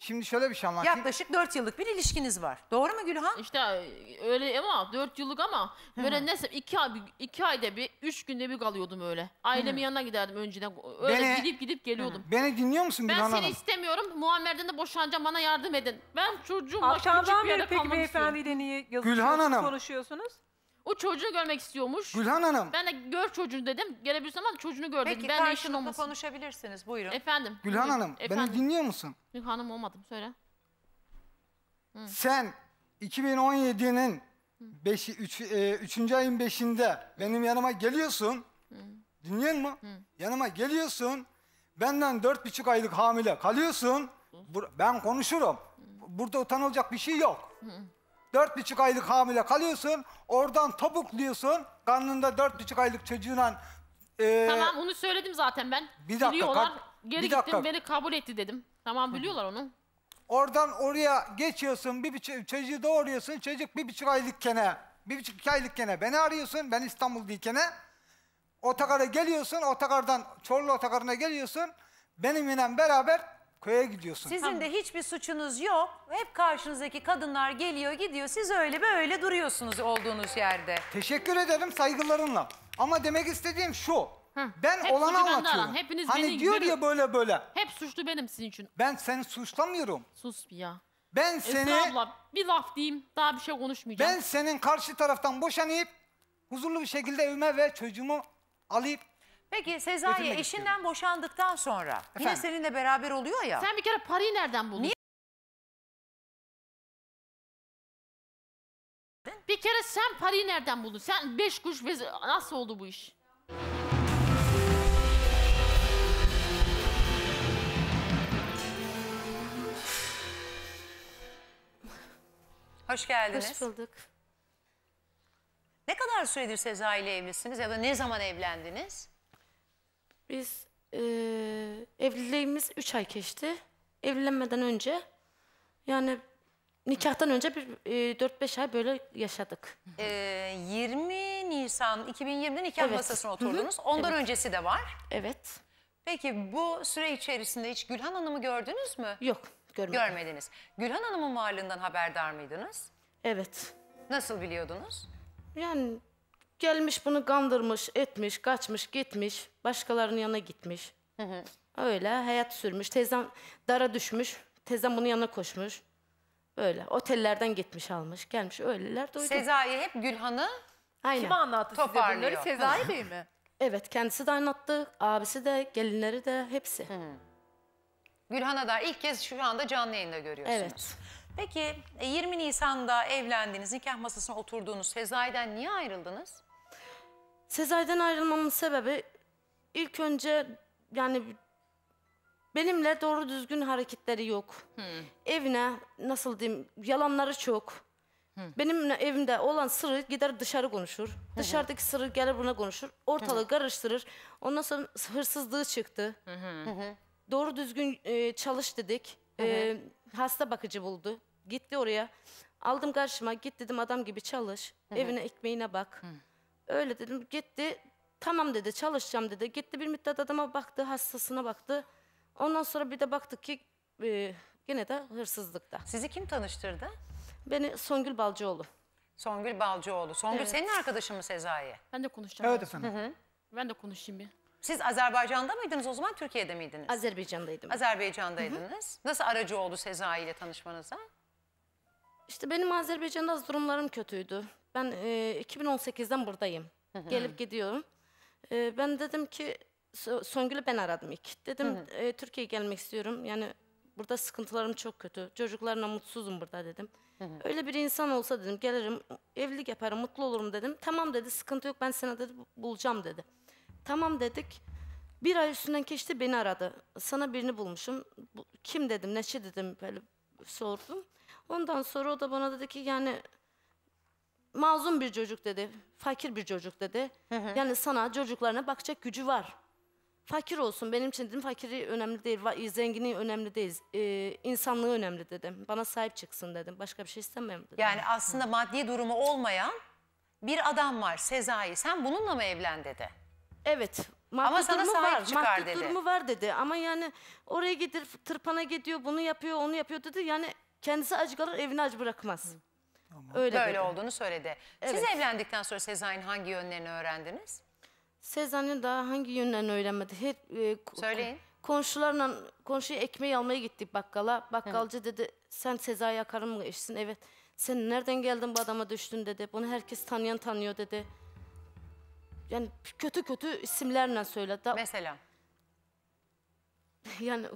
Speaker 6: Şimdi şöyle bir şey anlatayım. Yaklaşık 4 yıllık bir ilişkiniz
Speaker 3: var. Doğru mu Gülhan? İşte e, öyle ama 4 yıllık ama böyle neyse 2 ay 2 ayda bir 3 günde bir kalıyordum öyle. Ailemin yanına giderdim önceden. Öyle beni, gidip gidip geliyordum. Hı
Speaker 6: Beni dinliyor musun Gülhan Hanım? Ben seni
Speaker 3: istemiyorum. Muammer'den de boşanacağım. Bana yardım edin. Ben çocuğum. Akşamdan beri peki beyefendiyle niye yazışıyorsunuz, Gülhan Hanım.
Speaker 4: konuşuyorsunuz?
Speaker 3: O çocuğu görmek istiyormuş. Gülhan Hanım. Ben de gör çocuğunu dedim. Gelebilirsin ama çocuğunu gör dedim. Peki karşılıklı olmasın. konuşabilirsiniz. Buyurun. Efendim. Gülhan buyurun. Hanım Efendim. beni dinliyor musun? Gülhan Hanım olmadım söyle.
Speaker 6: Sen 2017'nin 3. Üç, e, ayın 5'inde benim yanıma geliyorsun. Dinliyor musun? Yanıma geliyorsun. Benden 4.5 aylık hamile kalıyorsun. Bur- ben konuşurum. Burada utanılacak bir şey yok. Dört buçuk aylık hamile kalıyorsun. Oradan topukluyorsun. Karnında dört buçuk aylık çocuğuna... E, Tamam
Speaker 3: onu söyledim zaten ben. Bir dakika, Biliyorlar. Geri bir gittim dakika. beni kabul etti dedim. Tamam biliyorlar onu.
Speaker 6: Oradan oraya geçiyorsun, bir buçuk, çocuğu doğuruyorsun, çocuk bir buçuk aylık kene, bir buçuk iki aylık kene beni arıyorsun, ben İstanbul'dayken otakar'a geliyorsun, otakardan Çorlu otakarına geliyorsun, benimle beraber Köye gidiyorsun. Sizin de
Speaker 2: hiçbir suçunuz yok. Hep karşınızdaki kadınlar geliyor gidiyor. Siz öyle böyle duruyorsunuz
Speaker 6: olduğunuz yerde. Teşekkür ederim saygılarınla. Ama demek istediğim şu. Ben Hep olanı suçu bende anlatıyorum. aran. Hepiniz hani beni diyor ya böyle böyle. Hep suçlu benim sizin için. Ben seni suçlamıyorum. Sus bir ya. Ben e, seni Esra abla bir laf diyeyim daha bir şey konuşmayacağım. ben senin karşı taraftan boşanayıp huzurlu bir şekilde evime ve çocuğumu alıp
Speaker 5: Peki Sezai Ötünmek eşinden istiyorum. boşandıktan sonra yine seninle beraber oluyor ya. Sen bir kere parayı nereden buldun? Niye? Bir kere sen parayı nereden buldun? Sen beş kuş ve nasıl oldu bu iş?
Speaker 2: Hoş geldiniz. Hoş bulduk. Ne kadar süredir Sezai ile evlisiniz ya da ne zaman evlendiniz?
Speaker 7: Biz e, evliliğimiz üç ay geçti. Evlenmeden önce yani nikahtan önce bir e, 4-5 ay böyle yaşadık.
Speaker 2: E, 20 Nisan 2020'de nikah evet. masasına oturdunuz. Hı -hı. Ondan evet. öncesi de var. Evet. Peki bu süre içerisinde hiç Gülhan Hanım'ı gördünüz mü? Yok görmedim. Görmediniz. Gülhan Hanım'ın varlığından haberdar mıydınız? Evet. Nasıl biliyordunuz?
Speaker 7: Yani Gelmiş bunu kandırmış, etmiş, kaçmış, gitmiş. Başkalarının yanına gitmiş. Öyle hayat sürmüş. Teyzem dara düşmüş. Teyzem bunun yanına koşmuş. Öyle. Otellerden gitmiş almış. Gelmiş öyleler doydu. Sezai
Speaker 2: hep Gülhan'ı Aynen. Kim anlattı size Toparlıyor. bunları? Sezai Bey mi?
Speaker 7: Evet kendisi de anlattı. Abisi de gelinleri de hepsi.
Speaker 2: Gülhan'a da ilk kez şu anda canlı yayında görüyorsunuz. Evet. Peki 20 e, Nisan'da evlendiğiniz, nikah masasına
Speaker 7: oturduğunuz Sezai'den niye ayrıldınız? Sezai'den ayrılmamın sebebi ilk önce yani benimle doğru düzgün hareketleri yok. Hmm. Evine nasıl diyeyim yalanları çok. Hmm. Benim evimde olan sırrı gider dışarı konuşur. Dışarıdaki sırrı gelir buna konuşur. Ortalığı karıştırır. Ondan sonra hırsızlığı çıktı. Doğru düzgün e, çalış dedik. E, hasta bakıcı buldu. Gitti oraya. Aldım karşıma git dedim adam gibi çalış. Evine ekmeğine bak. Öyle dedim gitti. Tamam dedi çalışacağım dedi. Gitti bir müddet adama baktı hastasına baktı. Ondan sonra bir de baktık ki e, yine de hırsızlıkta. Sizi kim tanıştırdı? Beni Songül Balcıoğlu. Songül Balcıoğlu. Songül Evet. senin arkadaşın mı Sezai?
Speaker 3: Ben de konuşacağım. Evet efendim. Ben de konuşayım bir.
Speaker 2: Siz Azerbaycan'da mıydınız o zaman Türkiye'de miydiniz? Azerbaycan'daydım. Azerbaycan'daydınız. Nasıl aracı
Speaker 7: oldu Sezai ile tanışmanıza? İşte benim Azerbaycan'da az durumlarım kötüydü. Ben e, 2018'den buradayım. Gelip gidiyorum. E, ben dedim ki Songül'ü ben aradım ilk. Dedim e, Türkiye'ye gelmek istiyorum. Yani burada sıkıntılarım çok kötü. Çocuklarla mutsuzum burada dedim. Öyle bir insan olsa dedim gelirim evlilik yaparım mutlu olurum dedim. Tamam dedi sıkıntı yok ben seni dedi bulacağım dedi. Tamam dedik. Bir ay üstünden geçti beni aradı. Sana birini bulmuşum. Bu, kim dedim, neçi dedim böyle sordum. Ondan sonra o da bana dedi ki yani mazlum bir çocuk dedi. Fakir bir çocuk dedi. Hı hı. Yani sana çocuklarına bakacak gücü var. Fakir olsun benim için dedim fakiri önemli değil, zengini önemli değil, ee, insanlığı önemli dedim. Bana sahip çıksın dedim, başka bir şey istemiyorum dedim. Yani aslında hı. maddi durumu olmayan bir adam var Sezai, sen bununla mı evlen dedi? Evet, Maddi ama sana sahip var. Maddi dedi. durumu var dedi ama yani oraya gidip tırpana gidiyor bunu yapıyor onu yapıyor dedi. Yani kendisi acı kalır evini acı bırakmaz. Hı. Tamam. Öyle Böyle olduğunu söyledi.
Speaker 2: Evet. Siz evlendikten sonra Sezai'nin hangi yönlerini öğrendiniz?
Speaker 7: Sezai'nin daha hangi yönlerini öğrenmedi? Her, e, Söyleyin. Komşularla, komşuya ekmeği almaya gittik bakkala. Bakkalcı Hı. dedi sen Sezai Akar'ın mı eşsin? Evet. Sen nereden geldin bu adama düştün dedi. Bunu herkes tanıyan tanıyor dedi. Yani kötü kötü isimlerle söyledi. Mesela? yani...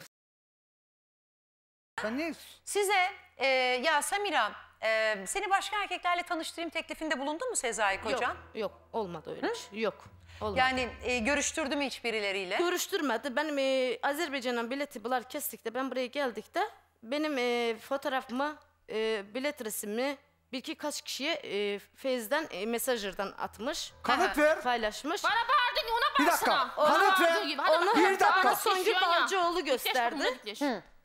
Speaker 2: Size e, ya Samira ee, seni başka erkeklerle tanıştırayım teklifinde bulundu mu Sezai Kocan? Yok, yok olmadı öyle bir
Speaker 7: şey. Yok. Olmadı. Yani e, görüştürdü mü hiçbirileriyle? Görüştürmedi. Benim e, Azerbaycan'dan bileti bunlar kestikte ben buraya geldik de benim e, fotoğrafımı, e, bilet resmimi bir iki kaç kişiye e, Feyz'den e, mesajlardan atmış. Kanıt ver. Paylaşmış. Bana
Speaker 3: bağırdın ona bağırsana. Bir dakika. Ona
Speaker 7: Kanıt ver. Onu bir dakika. Songül Balcıoğlu gösterdi.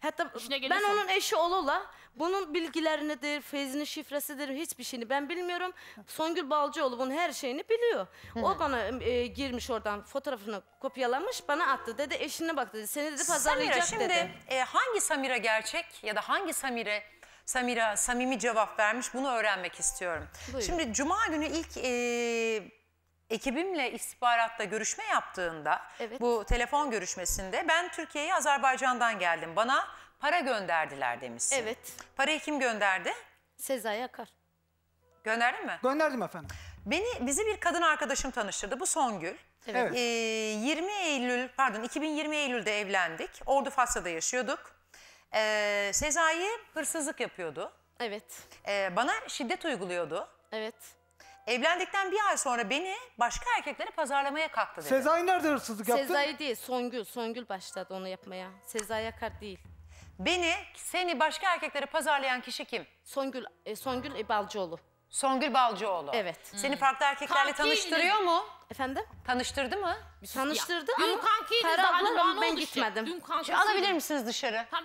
Speaker 7: Hatta ben onun eşi olula, bunun bilgilerini bilgilerinedir, feyzinin şifresidir hiçbir şeyini ben bilmiyorum. Songül Balcıoğlu bunun her şeyini biliyor. Hı. O bana e, girmiş oradan fotoğrafını kopyalamış bana attı dedi eşine bak dedi seni dedi pazarlayacak Samira, şimdi, dedi. Samira
Speaker 2: e, şimdi hangi Samira gerçek ya da hangi Samira Samira samimi cevap vermiş. Bunu öğrenmek istiyorum. Buyurun. Şimdi cuma günü ilk e, ekibimle istihbaratta görüşme yaptığında evet. bu telefon görüşmesinde ben Türkiye'ye Azerbaycan'dan geldim. Bana para gönderdiler demişsin. Evet. Parayı kim gönderdi? Sezai Akar. Gönderdin mi? Gönderdim efendim. Beni bizi bir kadın arkadaşım tanıştırdı. Bu Songül. Evet. Ee, 20 Eylül pardon 2020 Eylül'de evlendik. Ordu Fas'ta yaşıyorduk. Ee, Sezai hırsızlık yapıyordu. Evet. Ee, bana şiddet uyguluyordu. Evet.
Speaker 7: Evlendikten bir ay sonra beni başka erkeklere pazarlamaya kalktı
Speaker 2: dedi. Sezai
Speaker 6: nerede hırsızlık yaptı? Sezai
Speaker 7: değil, Songül. Songül başladı onu yapmaya. Sezai Akar değil. Beni, seni başka erkeklere pazarlayan kişi kim? Songül, e, Songül e, Balcıoğlu. Songül Balcıoğlu. Evet. Seni farklı erkeklerle Kankiyle- tanıştırıyor mu? Efendim? Tanıştırdı mı? Tanıştırdı Dün ama kankiydiniz para daha, ben gitmedim. Dün kankasıydı. Alabilir misiniz dışarı? Tam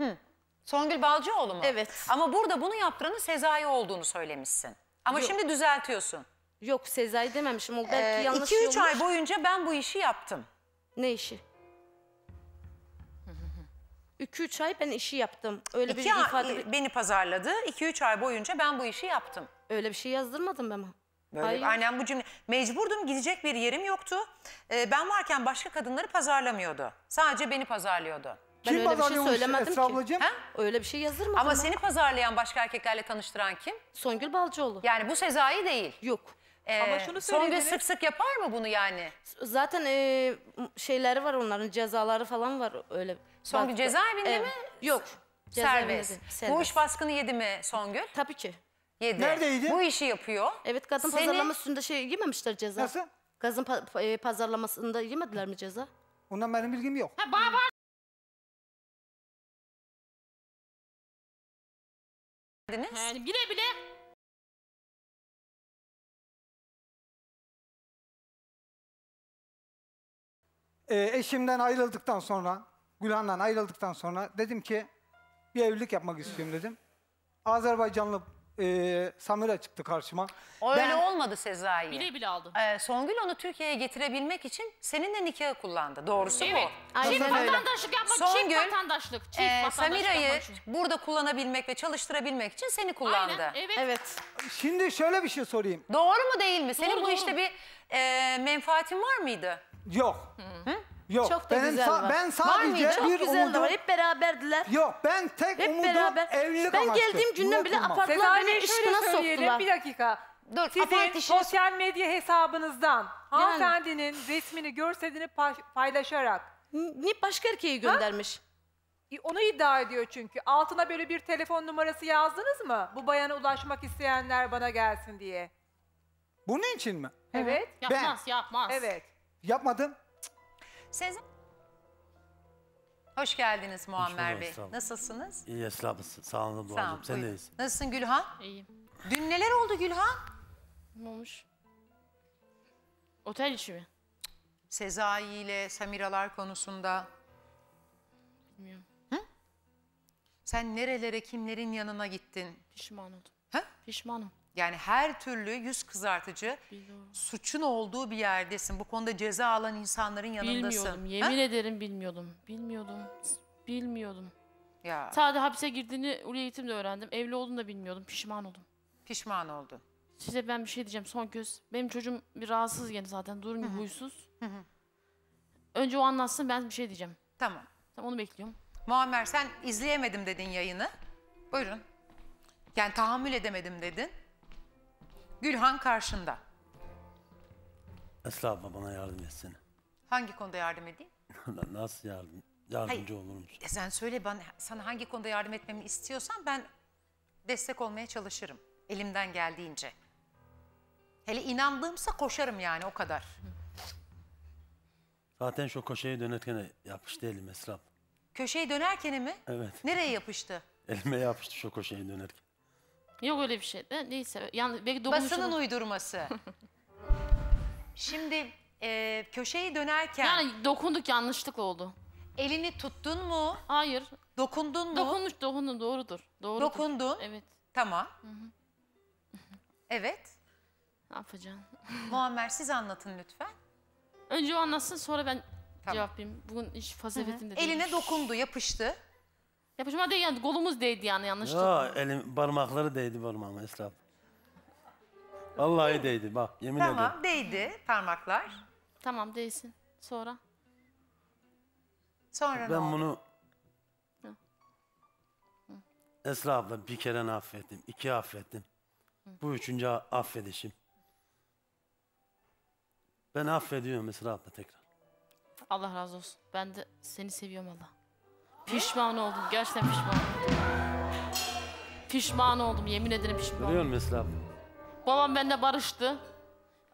Speaker 2: Hı. Songül Balcıoğlu mu? Evet. Ama burada bunu yaptıranın Sezai olduğunu söylemişsin. Ama Yok. şimdi
Speaker 7: düzeltiyorsun. Yok Sezai dememişim. O belki ee, yanlış 2-3 ay boyunca ben bu işi yaptım. Ne işi? 2-3 ay
Speaker 2: ben işi yaptım. Öyle İki bir ay, ifade... Beni pazarladı. 2-3 ay boyunca ben bu işi yaptım. Öyle bir şey yazdırmadım ben. Böyle, Hayır. aynen bu cümle. Mecburdum gidecek bir yerim yoktu. Ee, ben varken başka kadınları pazarlamıyordu. Sadece beni pazarlıyordu. Ben Kim öyle bir şey söylemedim Esra ki. ablacığım? Ha? Öyle bir şey yazırmadım Ama seni pazarlayan başka erkeklerle tanıştıran kim? Songül Balcıoğlu.
Speaker 7: Yani bu Sezai değil. Yok. Ee, Ama şunu Songül söylediniz. sık sık yapar mı bunu yani? Zaten e, şeyleri var onların cezaları falan var öyle. Songül cezaevinde Evet. mi? Yok. cezaevinde Serbest. değil, Bu iş baskını yedi mi Songül? Tabii ki. Yedi. Neredeydi? Bu işi yapıyor. Evet kadın Seni- pazarlaması üstünde şey yememişler ceza. Nasıl? Kadın pa- e, pazarlamasında
Speaker 5: yemediler mi ceza? Ondan benim bilgim yok. Ha, baba verdiniz? Yani bile bile Ee, eşimden ayrıldıktan sonra, Gülhan'dan ayrıldıktan sonra dedim ki
Speaker 6: bir evlilik yapmak istiyorum dedim. Azerbaycanlı e, ee, Samira çıktı karşıma.
Speaker 2: Öyle ben... olmadı Sezai. Bile bile aldım. Ee, Songül onu Türkiye'ye getirebilmek için seninle nikahı kullandı. Doğrusu evet. bu. Aynen çift öyle. vatandaşlık
Speaker 3: yapmak, Songül, çift vatandaşlık. Çift e, vatandaşlık
Speaker 2: Samira'yı burada kullanabilmek ve çalıştırabilmek için seni kullandı. Aynen, evet. evet.
Speaker 6: Şimdi şöyle bir şey sorayım.
Speaker 2: Doğru mu değil mi? Senin doğru, bu doğru. işte bir e, menfaatin var mıydı?
Speaker 6: Yok. -hı. Hı? Yok. Çok da benim güzel var. Ben Var sadece mıydı? bir güzel de umudum. var. Hep beraberdiler. Yok
Speaker 4: ben tek Hep umudum beraber. evlilik Ben geldiğim günden bile Unutulmaz.
Speaker 6: apartman
Speaker 5: Sezai beni Bey ışkına soktular. Bir
Speaker 4: dakika. Dur, Sizin sosyal medya hesabınızdan hanımefendinin resmini, görselini paylaşarak Ne başka erkeği göndermiş. i- e, onu iddia ediyor çünkü. Altına böyle bir telefon numarası yazdınız mı? Bu bayana ulaşmak isteyenler bana gelsin diye.
Speaker 6: Bunun için mi? Evet. Yapmaz,
Speaker 4: yapmaz. Evet.
Speaker 6: Yapmadım.
Speaker 2: Sezen. Hoş geldiniz Muammer Hoş Bey. Nasılsınız?
Speaker 1: İyi esnafımsın. Sağ olun Duacığım. Sen de iyisin.
Speaker 2: Nasılsın Gülhan? İyiyim. Dün neler oldu Gülhan? Ne olmuş? Otel işi mi? Sezai ile Samiralar konusunda. Bilmiyorum. Hı? Sen nerelere kimlerin yanına gittin? Pişman oldum. Ha? Pişmanım. Yani her türlü yüz kızartıcı Bilmiyorum. suçun olduğu bir yerdesin. Bu konuda ceza alan
Speaker 3: insanların yanındasın. Bilmiyordum. Yemin ha? ederim bilmiyordum. Bilmiyordum. Bilmiyordum. Ya. Sadece hapse girdiğini Ulya Eğitim'de öğrendim. Evli olduğunu da bilmiyordum. Pişman oldum. Pişman oldun. Size ben bir şey diyeceğim son göz. Benim çocuğum bir rahatsız gene zaten. Durum bir huysuz. Önce o anlatsın ben bir şey diyeceğim. Tamam. Tamam onu bekliyorum. Muammer sen
Speaker 2: izleyemedim dedin yayını. Buyurun. Yani tahammül edemedim dedin. Gülhan karşında.
Speaker 1: Esra bana yardım etsene.
Speaker 2: Hangi konuda yardım edeyim?
Speaker 1: Nasıl yardım? Yardımcı Hayır. olurum.
Speaker 2: E sen söyle ben sana hangi konuda yardım etmemi istiyorsan ben destek olmaya çalışırım. Elimden geldiğince. Hele inandığımsa koşarım yani o kadar.
Speaker 1: Zaten şu köşeyi dönerken yapıştı elim Esra abla.
Speaker 3: Köşeyi dönerken mi? Evet. Nereye yapıştı?
Speaker 1: Elime yapıştı şu köşeyi dönerken.
Speaker 3: Yok öyle bir şey de neyse. Yani belki Basının uydurması. Şimdi e, köşeyi dönerken... Yani dokunduk yanlışlıkla oldu. Elini tuttun mu? Hayır. Dokundun mu? Dokunmuş dokundum doğrudur. doğrudur. Dokundun? Evet. Tamam. Hı -hı.
Speaker 2: evet. Ne yapacaksın? Muammer siz anlatın lütfen.
Speaker 3: Önce o anlatsın sonra ben tamam. cevap vereyim. Bugün iş fazefetinde değil. Eline dokundu yapıştı. Yapışma değil yani kolumuz değdi yani yanlışlıkla.
Speaker 1: Ya elim parmakları değdi parmağıma esnaf. Vallahi değdi bak yemin ederim. Tamam
Speaker 3: değdi parmaklar. Tamam değsin. Sonra? Sonra
Speaker 2: ne Ben
Speaker 1: bunu Esra abla bir kere affettim, iki affettim. Bu üçüncü affedişim. Ben affediyorum Esra abla tekrar.
Speaker 3: Allah razı olsun. Ben de seni seviyorum Allah. Pişman oldum. Gerçekten pişman oldum. Pişman oldum. Yemin ederim pişman oldum. Görüyor musun Esra? Babam benimle barıştı.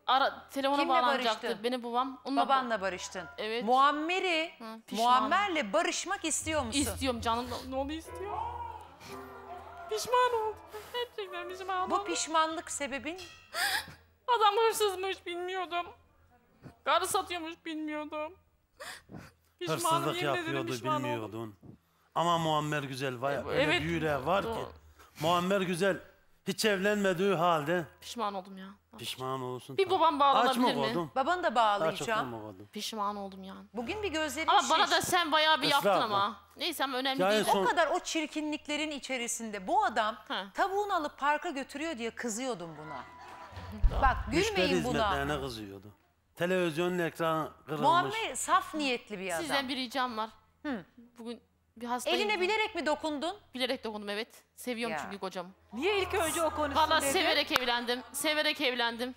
Speaker 3: Ara, telefona Kimle bağlanacaktı. barıştın? Beni babam. Onunla Babanla barıştın. Evet. Muammer'i,
Speaker 2: Muammer'le
Speaker 3: barışmak istiyor musun? İstiyorum canım. Ne oldu istiyor? pişman oldum.
Speaker 4: Gerçekten pişman oldum. Bu
Speaker 3: pişmanlık sebebin? Adam hırsızmış bilmiyordum. Karı satıyormuş bilmiyordum. Pişmanım, Hırsızlık yapıyordu pişman oldum. bilmiyordun.
Speaker 1: Ama Muammer Güzel var ya Evet. bir var ki. Muammer Güzel hiç evlenmediği halde
Speaker 3: Pişman oldum ya.
Speaker 1: pişman olursun. Bir babam Aç mı bağlanabilir mi? koydun? Babanı da Aç bağlayacağım. mı
Speaker 3: Pişman oldum yani. Bugün bir gözlerim Ama bana da sen bayağı bir yaptın ama. Neyse ama önemli Ya en değil. O kadar o
Speaker 2: çirkinliklerin içerisinde bu adam Ha. tavuğunu alıp parka götürüyor diye kızıyordum buna. Bak gülmeyin buna.
Speaker 1: hizmetlerine kızıyordu. Televizyonun ekranı kırılmış. Muhammed
Speaker 3: saf niyetli bir adam. Sizden bir ricam var. Hı. Bugün bir hastayım. Eline bilerek mi dokundun? Bilerek dokundum evet. Seviyorum Ya. çünkü kocamı. Niye ilk önce o konuşsun Valla severek evlendim. Severek evlendim.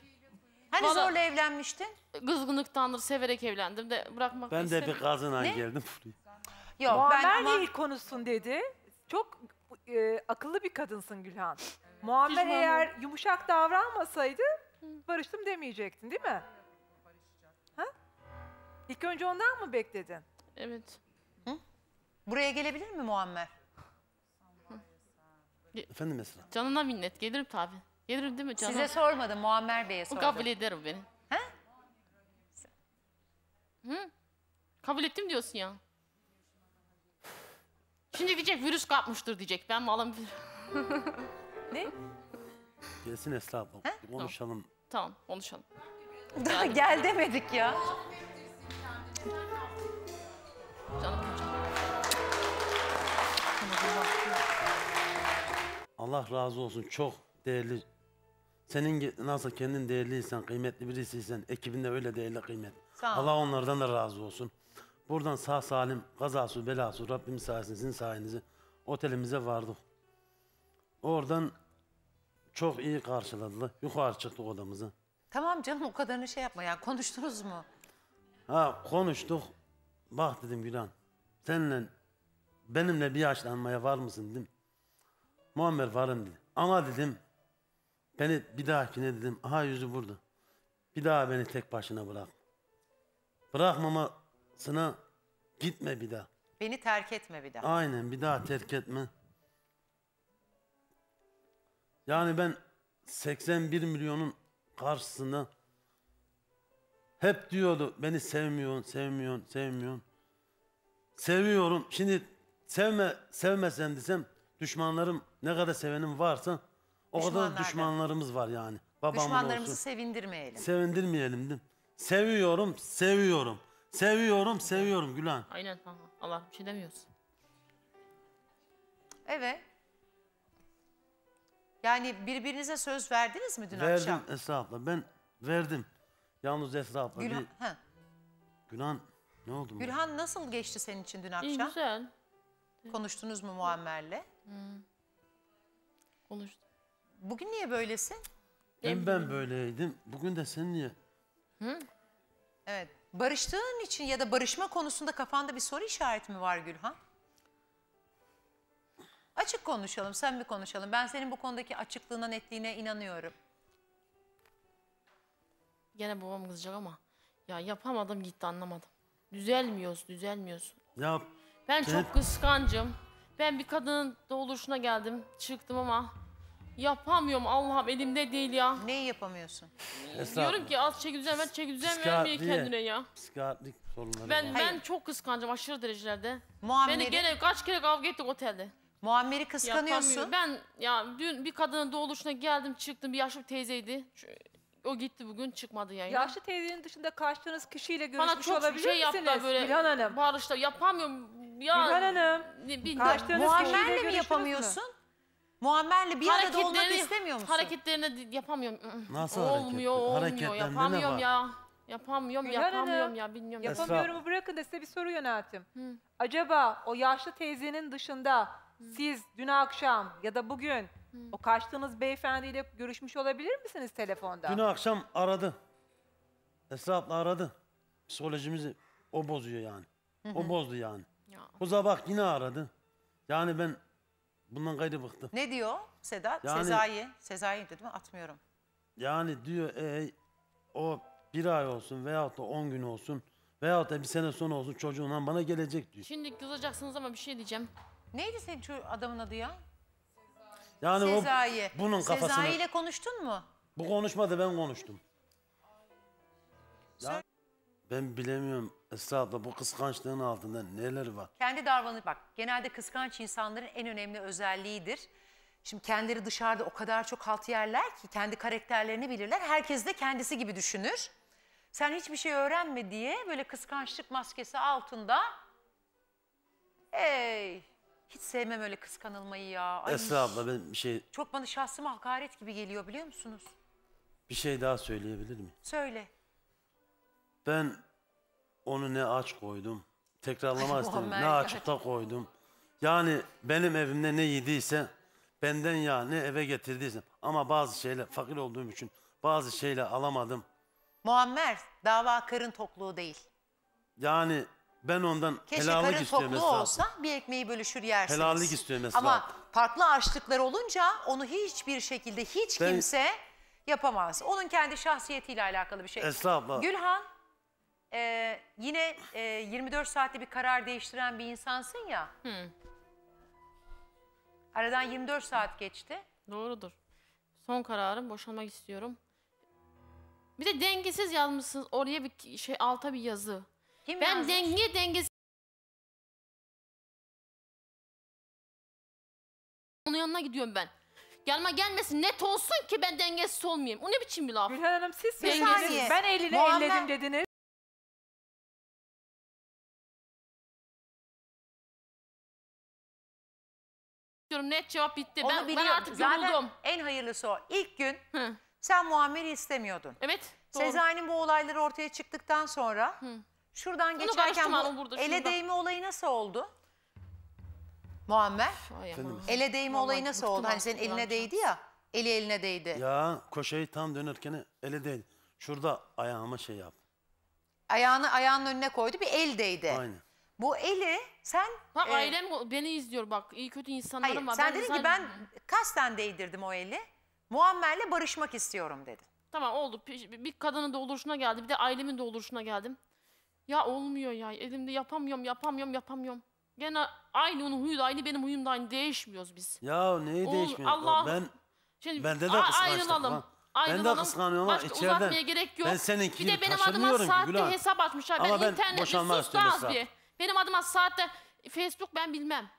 Speaker 3: Hani Vallahi- zorla evlenmiştin? Kızgınlıktandır severek evlendim
Speaker 4: de bırakmak Ben de bir istemiyorum.
Speaker 1: geldim buraya.
Speaker 4: Yok Muammer ben ama... ilk konuşsun dedi. Çok e, akıllı bir kadınsın Gülhan. Muammer Pişman eğer yumuşak davranmasaydı barıştım demeyecektin değil mi? İlk önce ondan mı bekledin? Evet. Buraya gelebilir mi Muammer?
Speaker 1: Efendim Esra?
Speaker 3: Canına minnet. Gelirim tabi. Gelirim değil mi canım? Size sormadım Muammer Bey'e O sordum. kabul ederim beni. He? Hı? Kabul ettim diyorsun ya. Şimdi diyecek virüs kapmıştır diyecek. Ben malım.
Speaker 1: Ne? Gelsin Esra abla. Konuşalım.
Speaker 3: tamam konuşalım. Daha gel demedik ya.
Speaker 1: Allah razı olsun. Çok değerli. Senin nasıl kendin değerliysen, kıymetli birisiysen, ekibinde öyle değerli kıymet. Allah onlardan da razı olsun. Buradan sağ salim, kazası, belası, Rabbim sayesinde, sizin sayenizde otelimize vardık. Oradan çok iyi karşıladılar. Yukarı çıktık odamızı.
Speaker 2: Tamam canım o kadarını şey yapma ya. Konuştunuz mu?
Speaker 1: Ha konuştuk. Bak dedim Gülan, senle benimle bir yaşlanmaya var mısın dedim. Muammer varım dedi. Ama dedim, beni bir dahakine dedim, aha yüzü burada. Bir daha beni tek başına bırak. Bırakmama Bırakmamasına gitme bir daha.
Speaker 2: Beni terk etme bir daha.
Speaker 1: Aynen bir daha terk etme. Yani ben 81 milyonun karşısında hep diyordu beni sevmiyorsun, sevmiyorsun, sevmiyorsun. Seviyorum. Şimdi sevme, sevmesen desem düşmanlarım ne kadar sevenim varsa o kadar düşmanlarımız var yani. Babamın Düşmanlarımızı olsun.
Speaker 3: sevindirmeyelim.
Speaker 1: Sevindirmeyelim değil mi? Seviyorum, seviyorum. Seviyorum, seviyorum Gülhan.
Speaker 3: Aynen Allah, bir şey demiyorsun.
Speaker 2: Evet. Yani birbirinize söz verdiniz mi dün verdim, akşam?
Speaker 1: Verdim estağfurullah ben verdim. Yalnız Esra abla Gülhan, bir... he. Günan ne oldu mu? Gülhan
Speaker 2: nasıl geçti senin için dün akşam? İyi güzel. Konuştunuz mu Muammer'le? Hmm. Konuştum. Bugün niye böylesin? Hem ben
Speaker 1: böyleydim. Bugün de sen niye?
Speaker 2: Hı? Evet. Barıştığın için ya da barışma konusunda kafanda bir soru işareti mi var Gülhan? Açık konuşalım, sen bir konuşalım? Ben senin bu konudaki açıklığına, netliğine inanıyorum.
Speaker 3: Gene babam kızacak ama. Ya yapamadım gitti anlamadım. Düzelmiyorsun, düzelmiyorsun.
Speaker 1: Yap. Ben çok
Speaker 3: kıskancım. Ben bir kadının doğuluşuna geldim, çıktım ama yapamıyorum Allah'ım elimde değil ya. Neyi yapamıyorsun? Diyorum ki az çeki düzen ver, çeki düzen vermiyor kendine ya.
Speaker 1: Psikiyatrik sorunları Ben ben
Speaker 3: çok kıskancım aşırı derecelerde. Beni Muammer'i, gene kaç kere kavga ettik otelde. Muammer'i kıskanıyorsun. Yapamıyorum. Ben ya dün bir kadının doğuluşuna geldim çıktım bir yaşlı bir teyzeydi. Şu- o gitti bugün çıkmadı yayına. Yaşlı
Speaker 4: teyzenin dışında kaçtığınız kişiyle görüşmüş Bana çok şey olabilir şey misiniz? böyle. Gülhan
Speaker 3: Hanım. Bağırışta yapamıyorum. Ya, Gülhan Hanım.
Speaker 4: Ne, bilmiyorum. kişiyle Muammer'le
Speaker 3: mi yapamıyorsun? Muammer'le bir arada olmak Hareketlerini- istemiyor musun? Hareketlerini yapamıyorum.
Speaker 4: Nasıl olmuyor, hareketler? olmuyor. Hareketlerinde ne Yapamıyorum var? ya. Yapamıyorum, Gülhan yapamıyorum Hanım. ya. Bilmiyorum. Yap- Yapamıyorumu bırakın da size bir soru yönelttim. Acaba o yaşlı teyzenin dışında siz dün akşam ya da bugün o kaçtığınız beyefendiyle görüşmüş olabilir misiniz telefonda? Dün akşam
Speaker 1: aradı. Esra abla aradı. Psikolojimizi o bozuyor yani. O bozdu yani. Ya. O sabah yine aradı. Yani ben bundan gayrı bıktım. Ne
Speaker 2: diyor Sedat? Yani- Sezai. Sezai dedim mi? Atmıyorum.
Speaker 1: Yani diyor e, o bir ay olsun veyahut da on gün olsun veyahut da bir sene sonra olsun çocuğundan bana gelecek diyor.
Speaker 3: Şimdi kızacaksınız ama bir şey diyeceğim. Neydi senin adamın adı ya?
Speaker 1: Yani Sezai. o bunun kafasına... Sezai ile
Speaker 3: konuştun mu?
Speaker 1: Bu konuşmadı ben konuştum. Ya, ben bilemiyorum Esra abla bu kıskançlığın altında neler var.
Speaker 2: Kendi davranıp bak genelde kıskanç insanların en önemli özelliğidir. Şimdi kendileri dışarıda o kadar çok halt yerler ki kendi karakterlerini bilirler. Herkes de kendisi gibi düşünür. Sen hiçbir şey öğrenme diye böyle kıskançlık maskesi altında... Hey. Hiç sevmem öyle kıskanılmayı ya. Ay, Esra
Speaker 1: abla ben bir şey
Speaker 2: Çok bana şahsıma hakaret gibi geliyor biliyor musunuz?
Speaker 1: bir şey daha söyleyebilir miyim? Söyle. Ben onu ne aç koydum, tekrarlama istedim, ne Muammer, açıkta koydum. Yani benim evimde ne yediyse, benden ya ne eve getirdiysem ama bazı şeyler fakir olduğum için bazı şeyler alamadım.
Speaker 2: Muammer dava karın tokluğu değil.
Speaker 1: Yani ben ondan Keşke helallik karın istiyorum toklu Esra. olsa
Speaker 2: bir ekmeği bölüşür yersiniz. Helallik istiyorum Esra. Ama farklı açlıkları olunca onu hiçbir şekilde hiç Ben- kimse yapamaz. Onun kendi şahsiyetiyle alakalı bir şey. Esra Gülhan e, yine e, 24 saatte bir karar değiştiren bir insansın ya.
Speaker 3: Aradan 24 saat geçti. Doğrudur. Son kararım boşanmak istiyorum.
Speaker 5: Bir de dengesiz yazmışsınız oraya bir şey alta bir yazı. Kim ben yazmış? denge dengesi onun yanına gidiyorum ben. Gelme gelmesin net olsun ki ben dengesiz olmayayım. O ne biçim bir laf? Gülhan Hanım siz Bir söylediniz. Ben elini Muammer- elledim dediniz. Diyorum net cevap bitti. Onu ben, ben artık yoruldum. en hayırlısı o. İlk gün Hı. sen
Speaker 2: muamele istemiyordun. Evet. Doğru. Sezai'nin bu olayları ortaya çıktıktan sonra Şuradan Bunu geçerken karıştırma bu burada, ele şurada. değme olayı nasıl oldu? Muammer, Ay ele değme olayı nasıl oldu? Hani senin eline değdi ya, eli eline değdi.
Speaker 1: Ya koşayı tam dönerken ele değil. Şurada ayağıma şey yap. Ayağını ayağının önüne koydu, bir el değdi. Aynen. Bu eli sen... Ha, e, ailem
Speaker 3: beni izliyor bak. iyi kötü insanlarım hayır, var. sen dedin ki ben zaten- kasten değdirdim o eli.
Speaker 2: Muammer'le barışmak istiyorum dedin.
Speaker 3: Tamam oldu. Bir bir kadının doğuruşuna geldi. Bir de ailemin doğuruşuna geldim. Ya olmuyor ya elimde yapamıyorum yapamıyorum yapamıyorum. Gene aynı onun huyu da aynı benim huyum da aynı değişmiyoruz biz.
Speaker 1: Ya neyi değişmiyor? Allah ben
Speaker 3: Şimdi, bende de kıskançlık var. Ayrılalım. Ben de kıskanıyorum ama Başka içeriden. uzatmaya gerek yok. Ben seninkini Bir de benim adıma saatte hesap atmışlar. Ama ben, ben internet, boşanma istiyorum bir. Benim adıma saatte Facebook ben bilmem.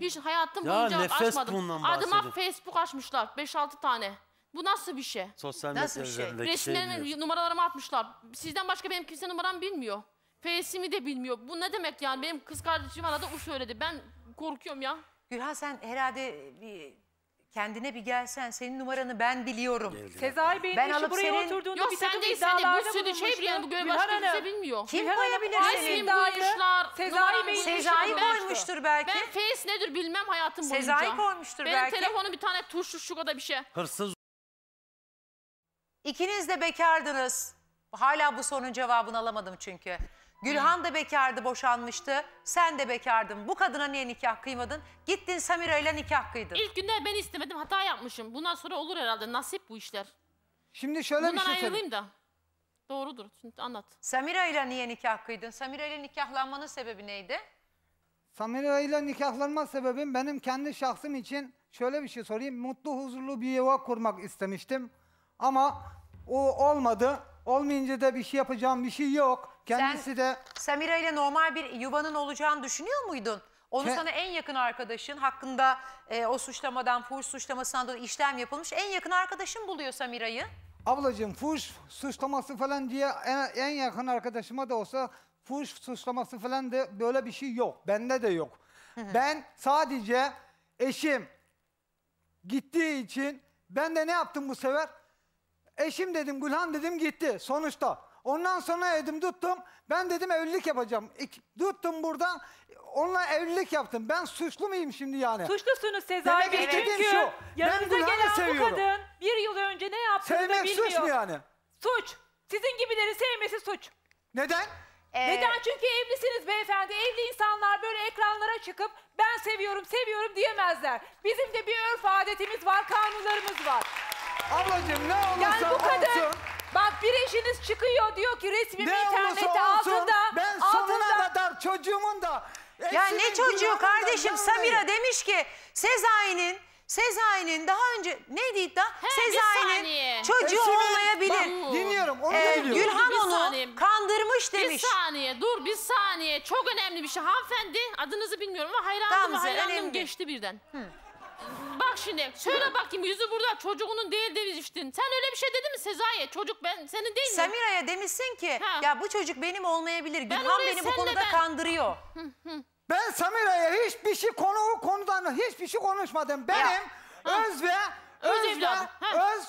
Speaker 3: Hiç hayatım ya boyunca nefes açmadım. bundan Adıma Facebook açmışlar 5-6 tane. Bu nasıl bir şey? Sosyal medya Nasıl bir şey? üzerindeki şey Resimlerini, numaralarımı atmışlar. Sizden başka benim kimse numaram bilmiyor. F'simi de bilmiyor. Bu ne demek yani? Benim kız kardeşim bana da u söyledi. Ben korkuyorum ya. Gülhan
Speaker 2: sen herhalde bir kendine bir gelsen. Senin numaranı ben biliyorum. Sezai Bey'in Ben eşi buraya senin- oturduğunda Yok bir sen takım de istedi. iddialarda Bu sürü şey bulunmuştu. bu görev başka şey bilmiyor. Kim Gülhan Hanım, koyabilir
Speaker 1: resmi senin iddiayı?
Speaker 2: bulmuşlar, Sezai numaramı Bey'in Sezai koymuştur belki. Ben
Speaker 3: face nedir bilmem hayatım boyunca. Sezai koymuştur Benim belki. telefonum bir tane tuşlu şu kadar bir şey.
Speaker 1: Hırsız
Speaker 2: İkiniz de bekardınız. Hala bu sorunun cevabını alamadım çünkü. Gülhan da bekardı, boşanmıştı. Sen de bekardın. Bu kadına niye nikah kıymadın? Gittin Samira
Speaker 3: ile nikah kıydın. İlk günde ben istemedim, hata yapmışım. Bundan sonra olur herhalde, nasip bu işler.
Speaker 6: Şimdi şöyle Bundan bir şey ayrılayım
Speaker 3: da. Doğrudur, şimdi anlat. Samira ile niye nikah kıydın?
Speaker 2: Samira ile nikahlanmanın sebebi neydi?
Speaker 6: Samira ile nikahlanma sebebim benim kendi şahsım için şöyle bir şey sorayım. Mutlu, huzurlu bir yuva kurmak istemiştim. Ama o olmadı. Olmayınca da bir şey yapacağım bir şey yok. Kendisi Sen de... Samira ile normal bir yuvanın olacağını düşünüyor muydun? Onu Ke sana
Speaker 2: en yakın arkadaşın hakkında e, o suçlamadan, fuhuş suçlamasından dolayı işlem yapılmış. En yakın arkadaşın buluyor Samira'yı.
Speaker 6: Ablacığım fuhuş suçlaması falan diye en, en yakın arkadaşıma da olsa fuhuş suçlaması falan de böyle bir şey yok. Bende de yok. ben sadece eşim gittiği için ben de ne yaptım bu sefer? Eşim dedim Gülhan dedim gitti sonuçta. Ondan sonra dedim tuttum. Ben dedim evlilik yapacağım. tuttum burada. Onunla evlilik yaptım. Ben suçlu muyum şimdi yani?
Speaker 4: Suçlusunuz Sezai Demek Bey. Çünkü ben yanınıza Gülhan'ı gelen seviyorum. bu kadın bir yıl önce ne yaptığını da Sevmek bilmiyor. suç mu yani? Suç. Sizin gibileri sevmesi suç. Neden? Ee, Neden? Çünkü evlisiniz beyefendi. Evli insanlar böyle ekranlara çıkıp ben seviyorum, seviyorum diyemezler. Bizim de bir örf adetimiz var, kanunlarımız var. Ablacığım ne olursa Yani bu kadın olsun. Bak bir eşiniz çıkıyor diyor ki resmi ne internette olursa altında. Ben sonuna altında.
Speaker 2: kadar çocuğumun da. Ya ne çocuğu kardeşim Samira demiş ki Sezai'nin Sezai'nin daha önce neydi iddia? He, Sezai'nin çocuğu Eşimin, olmayabilir. Bak, dinliyorum onu ee, biliyorum. Gülhan bir onu saniye.
Speaker 3: kandırmış demiş. Bir saniye dur bir saniye çok önemli bir şey. Hanımefendi adınızı bilmiyorum ama hayrandım Gamze, geçti birden. Hı. Bak şimdi şöyle bakayım yüzü burada çocuğunun değil demiştin. Sen öyle bir şey dedin mi Sezai'ye? Çocuk ben senin değil mi? Samira'ya
Speaker 2: demişsin ki Ha. ya bu çocuk benim olmayabilir. Gülhan
Speaker 5: beni bu konuda ben- kandırıyor.
Speaker 6: Ben Samira'ya hiçbir şey konu o konudan hiçbir şey konuşmadım. Benim Ha. öz ve Öz öz, ve öz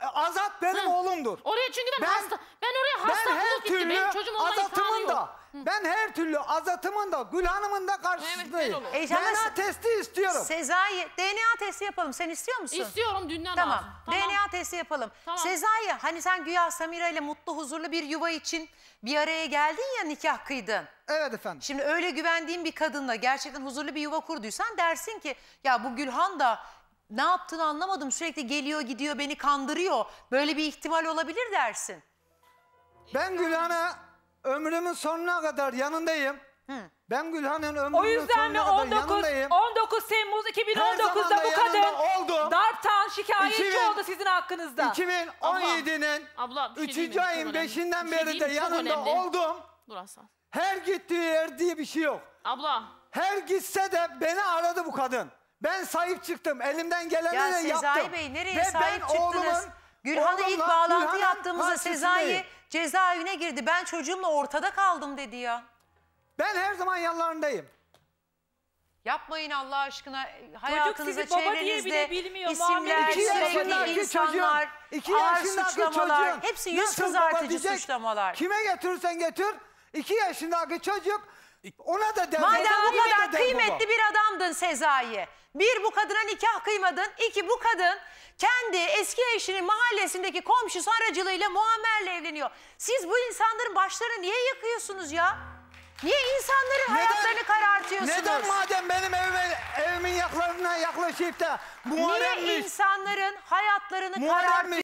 Speaker 6: Azat benim oğlumdur. Oraya çünkü ben, Ben- hasta
Speaker 3: ben oraya hasta ben Benim çocuğum olma azatımın da yok.
Speaker 6: Ben her türlü Azat'ımın da Gül Hanım'ın da karşısındayım. Evet, E, DNA testi istiyorum.
Speaker 2: Sezai DNA testi yapalım. Sen istiyor musun? İstiyorum dünden Tamam. lazım. DNA testi yapalım. Tamam. Sezai hani sen güya Samira ile mutlu huzurlu bir yuva için bir araya geldin ya nikah kıydın. Evet efendim. Şimdi öyle güvendiğin bir kadınla gerçekten huzurlu bir yuva kurduysan dersin ki ya bu Gülhan da ne yaptığını anlamadım sürekli geliyor gidiyor beni kandırıyor. Böyle bir ihtimal olabilir
Speaker 6: dersin. Ben Gülhan'a Ömrümün sonuna kadar yanındayım. Hı. Ben Gülhan'ın ömrünün sonuna kadar 19, yanındayız.
Speaker 4: 19 Temmuz 2019'da bu kadın yanında oldum. darptan şikayetçi 2000 oldu sizin hakkınızda. 2017'nin Abla 3. ayın şey Çok 5'inden beri de yanında önemli. oldum. Dur Hasan.
Speaker 6: Her gittiği yer diye bir şey yok. Abla. Her gitse de beni aradı bu kadın. Ben sahip çıktım. Elimden geleni Ya de yaptım. Sezai Bey nereye Ve sahip çıktınız? Gülhan'ı ilk
Speaker 2: bağlantı yaptığımızda karşısındayım. Sezai Cezaevine girdi. Ben çocuğumla ortada kaldım dedi ya. Ben her zaman yanlarındayım. Yapmayın Allah aşkına. E, hayatınıza, sizi baba diye bile çevrenizde isimler, yaşındaki sürekli insanlar, iki ağır yaşındaki suçlamalar. çocuğun Hepsi yüz kızartıcı diyecek, suçlamalar. Kime
Speaker 6: getirirsen getir, iki yaşındaki
Speaker 2: çocuk ona da devam Madem bu kadar kıymetli bir adamdın Sezai. Bir bu kadına nikah kıymadın. iki bu kadın kendi eski eşinin mahallesindeki komşusu aracılığıyla Muammer'le evleniyor. Siz bu insanların başlarını niye yakıyorsunuz ya? Niye insanların Neden- hayatlarını karartıyorsunuz? Neden madem
Speaker 6: benim evime, evimin yaklarına
Speaker 5: yaklaşıp da Niye insanların hayatlarını karartıyorsunuz? Muharrem'miş,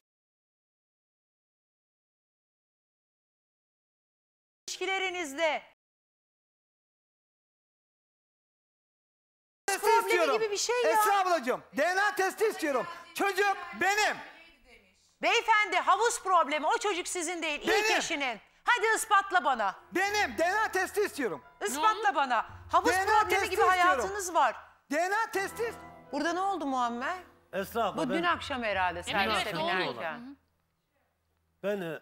Speaker 5: testi problemi istiyorum. gibi bir şey ya. Esra ablacığım DNA testi istiyorum. Çocuk benim. Beyefendi
Speaker 2: havuz problemi o çocuk sizin değil ilk Benim. eşinin. Hadi ispatla bana. Benim DNA
Speaker 6: testi istiyorum.
Speaker 2: Ispatla bana. Havuz DNA problemi testi gibi istiyorum. hayatınız var. DNA testi Burada ne oldu Muammer?
Speaker 1: Esra abla Bu ben, dün
Speaker 2: akşam herhalde servise evet, doğru
Speaker 1: ben, e,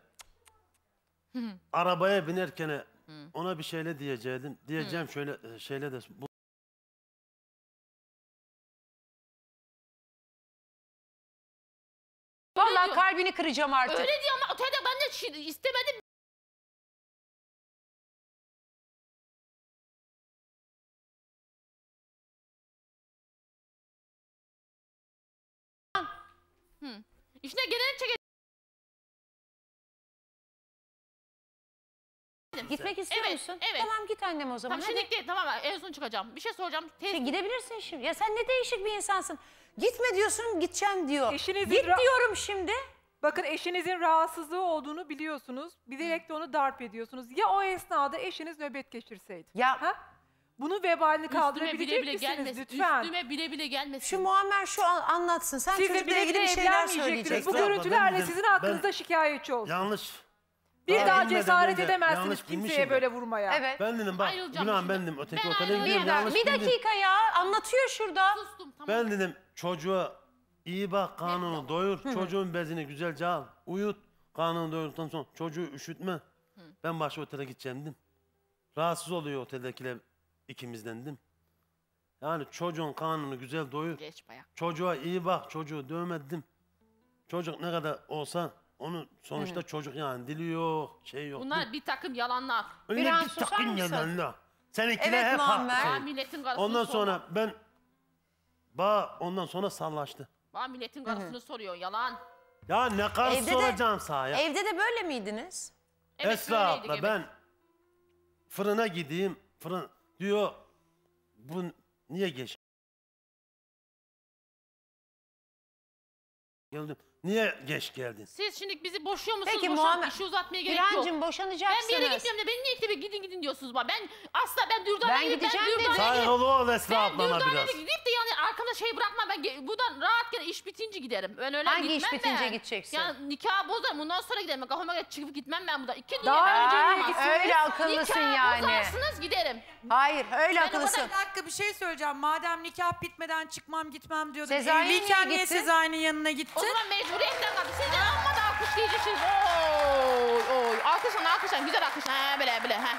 Speaker 1: arabaya binerken e, ona bir şeyle diyeceğim. Diyeceğim şöyle e, şeyle de bu
Speaker 5: Vallahi kalbini kıracağım artık. Öyle diyor ama otelde ben de şi- istemedim. Hı. İşine geleni çeke... Gitmek istiyor Evet, musun? evet. Tamam git annem o zaman. Tamam Hadi. şimdi değil, tamam en son çıkacağım. Bir şey soracağım. Tez... Şey, gidebilirsin şimdi. Ya sen ne değişik
Speaker 4: bir insansın. Gitme diyorsun gideceğim diyor. Eşinizin Git diyorum şimdi. Bakın eşinizin rahatsızlığı olduğunu biliyorsunuz. Bilerek de onu darp ediyorsunuz. Ya o esnada eşiniz nöbet geçirseydi? Ya Ha? Bunu vebalini Üstüme kaldırabilecek bile bile misiniz gelmesin. lütfen? Üstüme bile bile gelmesin. Şu Muammer şu an anlatsın. Sen Siz de çocukla bile ilgili bile bir şeyler evlenmeyecektiniz. Bu görüntülerle sizin hakkınızda
Speaker 1: Ben- şikayetçi olsun. Yanlış.
Speaker 2: Bir daha, daha cesaret edemezsiniz kimseye böyle
Speaker 1: vurmaya. Evet. Ben dedim bak Ayrılacağım günahım şimdi. ben öteki ben otele gidiyorum yanlış Bir dakika
Speaker 2: ya anlatıyor şurada. Sustum
Speaker 1: tamam. Ben dedim çocuğa iyi bak kanunu evet. doyur. Hı. Çocuğun bezini güzelce al. Uyut. Kanunu doyurduktan sonra çocuğu üşütme. Hı. Ben başka otele gideceğim dedim. Rahatsız oluyor oteldekiler ikimizden dedim. Yani çocuğun kanunu güzel doyur.
Speaker 3: Geç bayağı. Çocuğa
Speaker 1: iyi bak çocuğu dövmedim. Çocuk ne kadar olsa onu sonuçta çocuk yani dili yok, şey yok. Bunlar
Speaker 3: bir takım yalanlar. Öyle Biraz bir takım yalanlar.
Speaker 1: Seninkiler Evet, hep Muammer. Ha, haklısın. milletin karısını Ondan sonra ben ba ondan sonra sallaştı.
Speaker 3: Bana milletin karısını soruyor yalan.
Speaker 1: Ya ne karısı Evde de- olacağım Evde
Speaker 3: de böyle miydiniz?
Speaker 1: Evet, Esra öyleydik, abla evet. ben fırına gideyim. Fırın diyor bu niye geç? Geldim. Niye geç geldin?
Speaker 5: Siz şimdi
Speaker 3: bizi boşuyor musunuz? Peki, Boşan, Muhammed- işi uzatmaya gerek yok. Gülencim, boşanacaksınız. Ben bir yere gitmiyorum beni niye ikide bir gidin gidin diyorsunuz bana. Ben asla ben Dürdane'ye Ben gidip ben gideceğim dedim. Dürdane'ye Saygılı ol Esra ablana biraz. Dürdane'ye gidip de yani arkamda şey bırakma Ben buradan rahat gene iş bitince giderim. Ben öyle Hangi gitmem iş bitince ben. gideceksin? Yani nikah bozarım. Bundan sonra giderim. Ben Kafama göre çıkıp gitmem ben burada. İki dünya Daha önce niye gitmedin? öyle akıllısın yani. Nikah bozarsınız giderim. Hayır
Speaker 2: öyle akıllısın. Bir
Speaker 3: dakika bir şey söyleyeceğim. Madem nikah bitmeden çıkmam gitmem diyordun.
Speaker 2: Sezai'ye niye Evliyken gittin?
Speaker 4: yanına O gittin? zaman mecbur
Speaker 2: Yürekten kaldı. Sizden amma da alkış
Speaker 3: diyeceksiniz. Oy oy. Alkışlan alkışlan. Güzel alkışlan. He böyle böyle. He.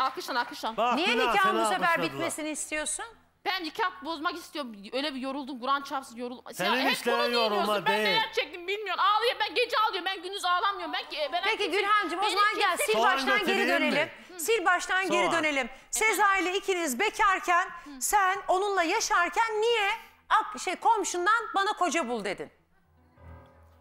Speaker 3: Alkışlan alkışlan. Bak, Niye günah nikahın bu sefer bitmesini istiyorsun? Ben nikah bozmak istiyorum. Öyle bir yoruldum. Kur'an çarpsın yoruldum. Senin hep işlerin bunu yorulma Ben değil. neler çektim bilmiyorum. Ağlayayım ben gece ağlıyorum. Ben gündüz ağlamıyorum. Ben, ben Peki Gülhancığım o zaman gel
Speaker 2: sil baştan geri dönelim. Sil baştan geri dönelim. Sezai ile ikiniz bekarken sen onunla yaşarken niye ak şey komşundan bana koca bul dedin.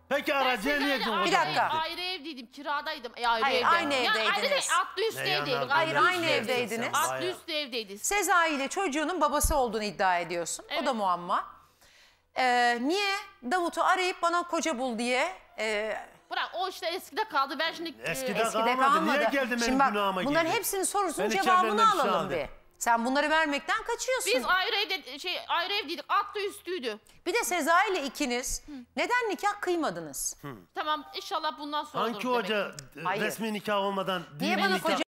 Speaker 1: Peki aracıya niye cumhurbaşkanı? Bir dakika.
Speaker 3: Ayrı evdeydim, kiradaydım. E, ayrı Hayır, evde. aynı Yani ayrı evdeydiniz. değil, atlı
Speaker 2: üstü Ne Hayır, aynı evdeydiniz. Atlı üstü evdeydik. Sezai ile çocuğunun babası olduğunu iddia ediyorsun. O da muamma. Ee, niye Davut'u arayıp bana koca bul diye e, Bırak o işte eskide kaldı. Ben şimdi... e, Eskide kalmadı. kalmadı. Niye geldi benim Şimdi günahıma bunların girdi? hepsinin sorusunun Ben cevabını şey alalım bir. Sen bunları vermekten kaçıyorsun. Biz ayrı evde
Speaker 3: şey ayrı evdeydik. Altlı üstüydü.
Speaker 2: Bir de Sezai ile ikiniz neden nikah kıymadınız?
Speaker 5: Hmm. Tamam inşallah bundan sonra olur Hangi demek. hoca resmi nikah olmadan Niye bana nikah... koca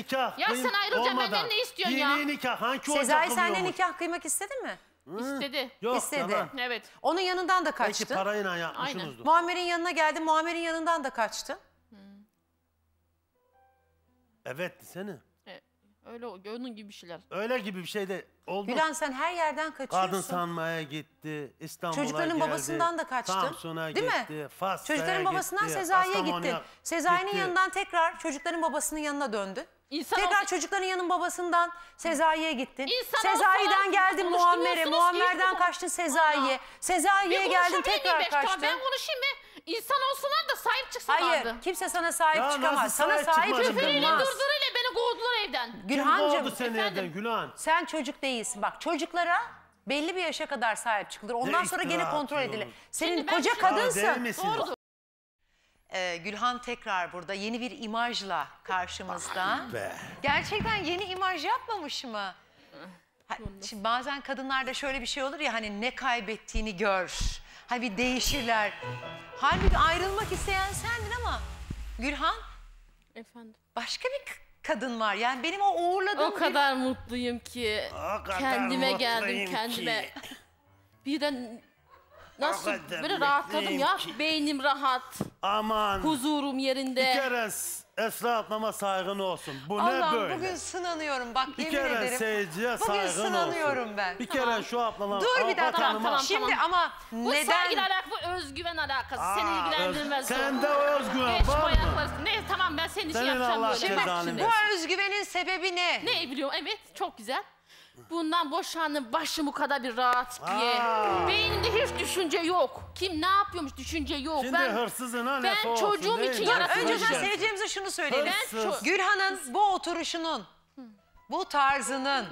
Speaker 1: nikah Ya sen kıyım- ayrılacaksın, olmadan benden ne istiyorsun dini ya? nikah hangi hoca Sezai senle
Speaker 5: nikah kıymak
Speaker 2: istedi mi? İstedi. Yok istedi. canım. Evet.
Speaker 1: Onun yanından da Belki kaçtın. parayla yapmışsınızdır. Muammer'in
Speaker 2: yanına geldi. Muammer'in yanından da kaçtı.
Speaker 1: Evet desene.
Speaker 3: öyle onun gibi bir şeyler.
Speaker 1: Öyle gibi bir şey de oldu. Gülen sen her
Speaker 3: yerden
Speaker 2: kaçıyorsun. Kadın sanmaya
Speaker 1: gitti, İstanbul'a Çocukların geldi. babasından da kaçtın. Samsun'a Değil gitti, mi? Fas'ta'ya Çocukların babasından Sezai'ye gittin. Sezai'nin yanından
Speaker 2: tekrar çocukların babasının yanına döndün. İnsan Tekrar çocukların yanın babasından Sezai'ye gittin. İnsan Sezai'den geldin konuşturuyorsunuz Muammer'e. Muammer'den kaçtın Sezai'ye. Sezai'ye geldin tekrar kaçtın. Ben
Speaker 3: konuşayım mı? İnsan olsalar da sahip çıksalardı. Hayır kimse sana sahip Ya çıkamaz. nasıl Sana sahip sahip çıkmadım Küfürüyle durduruyla beni kovdular evden. Kim Gülhancığım kovdu
Speaker 2: seni efendim. evden Gülhan? sen çocuk değilsin. Bak çocuklara belli bir yaşa kadar sahip çıkılır. Ondan sonra gene kontrol edilir. Senin koca kadınsın. Değmesin. Doğrudur. Ee, Gülhan tekrar burada yeni bir imajla karşımızda. Be. Gerçekten yeni imaj yapmamış mı? Ha, şimdi bazen kadınlarda şöyle bir şey olur ya hani ne kaybettiğini gör. Ha bir değişirler. Halbuki ayrılmak isteyen sendin ama Gülhan Efendim. başka bir kadın var. Yani benim o uğurladığım O kadar mutluyum ki. O kadar kendime geldim
Speaker 3: kendime. Birden nasıl böyle rahatladım mutluyum ya. Beynim rahat.
Speaker 1: Aman. Huzurum yerinde. Bir Esra ablama saygın olsun. Bu ne Allah'ım böyle? bugün
Speaker 3: sınanıyorum bak bir yemin kere ederim. seyirciye
Speaker 1: Bugün saygın sınanıyorum olsun. ben. Bir kere şu ablama Dur bir daha tamam, tamam. Şimdi ama Bu neden? sevgiyle alakalı,
Speaker 3: bu özgüven alakası. Seni Aa, öz- ilgilendirmez. Sende o özgüven Geç var mı? ayakları. Ne tamam ben senin için şey Senin yapacağım Allah cezanı bu özgüvenin sebebi ne? ne biliyorum evet çok güzel. Bundan boşandım başım bu kadar bir rahat ki. Aa. Beynimde hiç düşünce yok. Kim ne yapıyormuş düşünce yok.
Speaker 1: Şimdi ben, hırsızın ha ne ben çocuğum için Önce sen
Speaker 2: seyircilerimize şunu söyleyelim. Gülhan'ın bu oturuşunun, bu tarzının...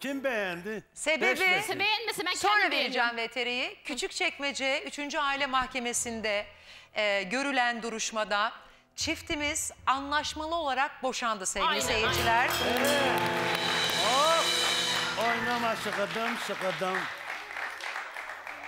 Speaker 2: Kim beğendi? Sebebi... Beşmesi. Beğenmesin ben Sonra vereceğim veteriyi. Küçük çekmece 3. Aile Mahkemesi'nde e, görülen duruşmada çiftimiz anlaşmalı olarak boşandı sevgili Aynen, seyirciler. Aynen. Evet.
Speaker 1: Oynama şıkıdım şıkıdım.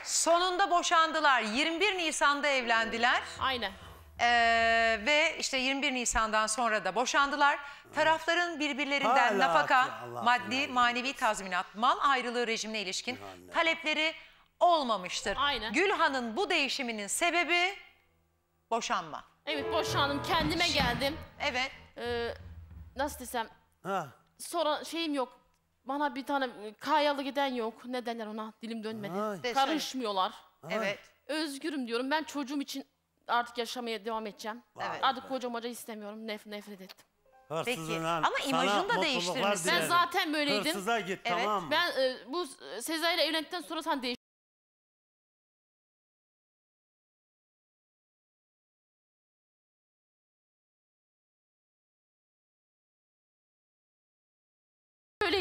Speaker 2: Sonunda boşandılar. 21 Nisan'da evlendiler. Aynen. Ee, ve işte 21 Nisan'dan sonra da boşandılar. Tarafların birbirlerinden Hala nafaka, Allah maddi, Allah. manevi tazminat, mal ayrılığı rejimine ilişkin Allah. talepleri olmamıştır. Aynen. Gülhan'ın bu değişiminin sebebi
Speaker 3: boşanma. Evet boşandım, kendime geldim. Evet. Ee, nasıl desem, ha. sonra şeyim yok, bana bir tane ıı, Kayalı giden yok. Ne derler ona? Dilim dönmedi. Ay. Karışmıyorlar. Ay. Evet. Özgürüm diyorum. Ben çocuğum için artık yaşamaya devam edeceğim. Vay Evet. Artık kocam hoca istemiyorum. Nef nefret ettim. Peki. Hırsızından Ama sana imajını da mutluluklar değiştirmişsin. Ben zaten böyleydim. Hırsıza git Evet. tamam mı? Ben e, bu Sezai ile evlendikten sonra
Speaker 5: sen değiş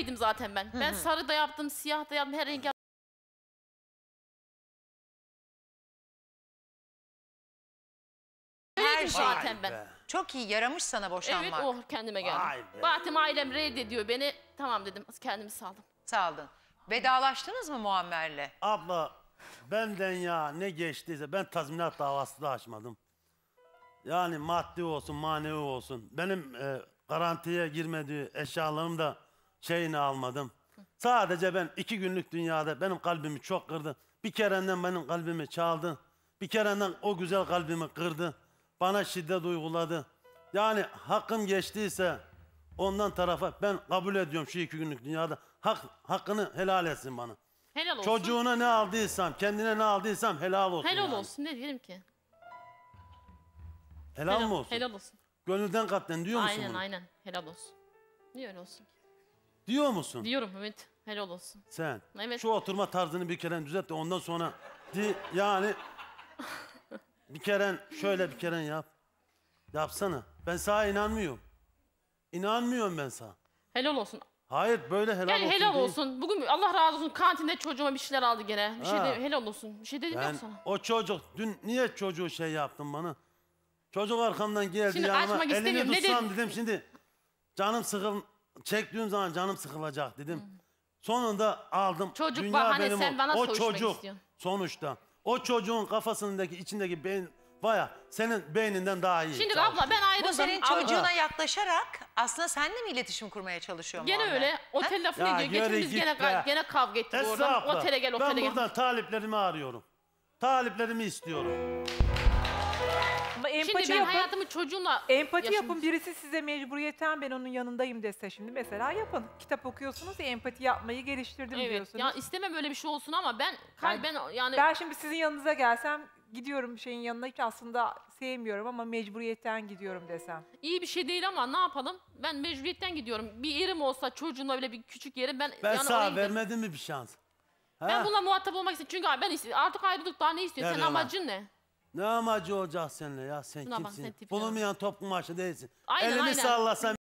Speaker 5: sarıydım zaten ben. Ben sarı da yaptım, siyah da yaptım, her renk yaptım. zaten ben. Çok iyi yaramış sana boşanmak. Evet, oh kendime geldim.
Speaker 2: Vay be.
Speaker 1: Bahattin
Speaker 3: ailem reddediyor beni. Tamam dedim, kendimi saldım. Sağ olun. Vedalaştınız mı Muammer'le?
Speaker 1: Abla benden ya ne geçtiyse ben tazminat davası da açmadım. Yani maddi olsun manevi olsun. Benim e, garantiye girmediği eşyalarım da şeyini almadım. Sadece ben iki günlük dünyada benim kalbimi çok kırdın. Bir kerenden benim kalbimi çaldın? Bir kerenden o güzel kalbimi kırdın? Bana şiddet uyguladı. Yani hakkım geçtiyse ondan tarafa ben kabul ediyorum şu iki günlük dünyada. Hak, hakkını helal etsin bana.
Speaker 3: Helal olsun. Çocuğuna ne
Speaker 1: aldıysam, kendine ne aldıysam helal olsun. Helal yani.
Speaker 3: olsun ne diyelim ki?
Speaker 1: Helal, helal mı olsun? Helal olsun. Gönülden katlen diyor aynen, musun bunu?
Speaker 3: Aynen aynen helal olsun. Niye öyle olsun ki? Diyor musun? Diyorum Ümit. Helal olsun.
Speaker 1: Sen. Evet. Şu oturma tarzını bir kere düzelt de ondan sonra di yani bir kere şöyle bir kere yap. Yapsana. Ben sana inanmıyorum. İnanmıyorum ben sana. Helal olsun. Hayır böyle helal yani olsun. helal değil. olsun.
Speaker 3: Bugün Allah razı olsun kantinde çocuğuma bir şeyler aldı gene. Bir şey de, helal olsun. Bir şey dedim Ben, yok sana.
Speaker 1: o çocuk dün niye çocuğu şey yaptın bana? Çocuk arkamdan geldi Şimdi yanıma açmak elini istemiyorum. tutsam dedim şimdi canım sıkıl çektiğim zaman canım sıkılacak dedim. Hmm. Sonunda aldım. Çocuk Dünya bahane, benim sen o. bana o çocuk istiyorsun. sonuçta. O çocuğun kafasındaki içindeki beyin var senin beyninden daha iyi. Şimdi abla ben Bu
Speaker 2: ayrıldım. senin Abla- çocuğuna yaklaşarak aslında seninle mi iletişim kurmaya çalışıyor Gene öyle. Otel lafını Ya ediyor. Geçen biz gene, gene kavga ettik oradan.
Speaker 1: Estağfurullah. Otele gel, otele ben gel. buradan taliplerimi arıyorum. Taliplerimi istiyorum
Speaker 4: empati Şimdi ben yapın. hayatımı çocuğumla Empati yaşamış. yapın. Birisi size mecburiyeten ben onun yanındayım dese şimdi mesela yapın. Kitap okuyorsunuz ya empati yapmayı geliştirdim Evet. diyorsunuz. Ya istemem böyle bir şey olsun ama ben ben, ben yani Ben şimdi sizin yanınıza gelsem gidiyorum şeyin yanına hiç aslında sevmiyorum ama mecburiyetten gidiyorum desem. İyi bir şey değil ama ne yapalım? Ben
Speaker 3: mecburiyetten gidiyorum. Bir yerim olsa çocuğumla bile bir küçük yerim ben Ben yani oraya
Speaker 1: sana mi bir şans? Ha? Ben bununla
Speaker 3: muhatap olmak istiyorum Çünkü ben artık ayrıldık daha ne istiyorsun? Ver Senin amacın ne?
Speaker 1: Ne amacı olacak seninle ya sen Şuna kimsin? Bulunmayan toplum aşı değilsin. Aynen, Elini aynen. sallasan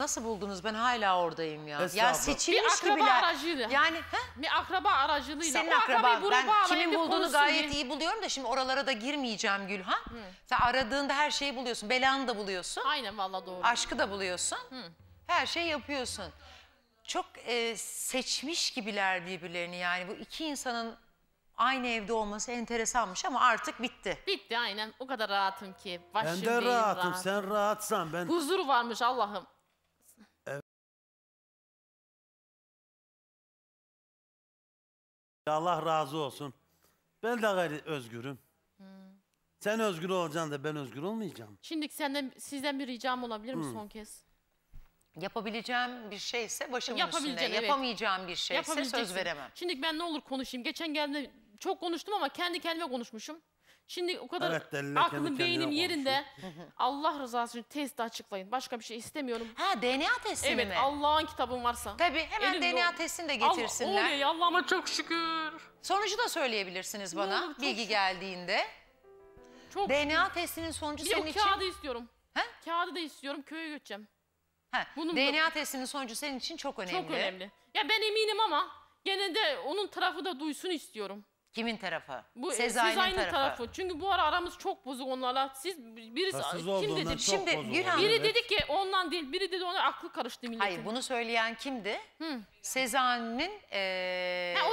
Speaker 5: Nasıl buldunuz? Ben hala oradayım ya. Ya Estağfurullah. Bir akraba gibiler. aracıyla. Yani he? Bir akraba
Speaker 3: aracılığıyla. senin O akraban. Ben kimin bulduğunu gayet diye.
Speaker 2: iyi buluyorum da şimdi oralara da girmeyeceğim Gülhan. Sen aradığında her şeyi buluyorsun. Belanı da buluyorsun. Aynen valla doğru. Aşkı da buluyorsun. Her şeyi yapıyorsun çok e, seçmiş gibiler birbirlerini yani bu iki insanın aynı evde olması enteresanmış ama artık bitti. Bitti aynen o
Speaker 5: kadar rahatım ki. Başım ben de rahatım rahat. sen
Speaker 1: rahatsan ben. Huzur
Speaker 5: varmış Allah'ım. Evet.
Speaker 1: Allah razı olsun. Ben de gayri özgürüm. Hmm. Sen özgür olacaksın da ben özgür olmayacağım.
Speaker 3: Şimdi senden, sizden bir ricam olabilir mi hmm. son kez? Yapabileceğim bir şeyse başımın üstünde. Evet. Yapamayacağım bir şeyse söz veremem. Şimdi ben ne olur konuşayım. Geçen geldi çok konuştum ama kendi kendime konuşmuşum. Şimdi o kadar Evet, deliler aklım, beynim yerinde. Allah rızası için testi açıklayın. Başka bir şey istemiyorum. Ha DNA testi evet, mi? Allah'ın kitabın varsa. Tabii hemen DNA o- testini de Allah- getirsinler. oraya Allah'ıma çok
Speaker 2: şükür. Sonucu da söyleyebilirsiniz bana olur, bilgi şükür. geldiğinde. Çok DNA testinin
Speaker 3: sonucu Bir senin için. kağıdı istiyorum. He? Kağıdı da istiyorum. Köye götüreceğim. Ha, Bunun DNA da... testinin sonucu senin için çok önemli. Çok önemli. Ya ben eminim ama gene de onun tarafı da duysun istiyorum.
Speaker 2: Kimin tarafı? Bu e, Sezai'nin tarafı. tarafı.
Speaker 3: Çünkü bu ara aramız çok bozuk onlarla. Siz birisi Hırsız kim dedi? Şimdi Gülhan biri evet. dedi ki ondan değil, biri dedi ona aklı
Speaker 2: karıştı milletin. Hayır, bunu söyleyen kimdi? Hı. Sezai'nin e,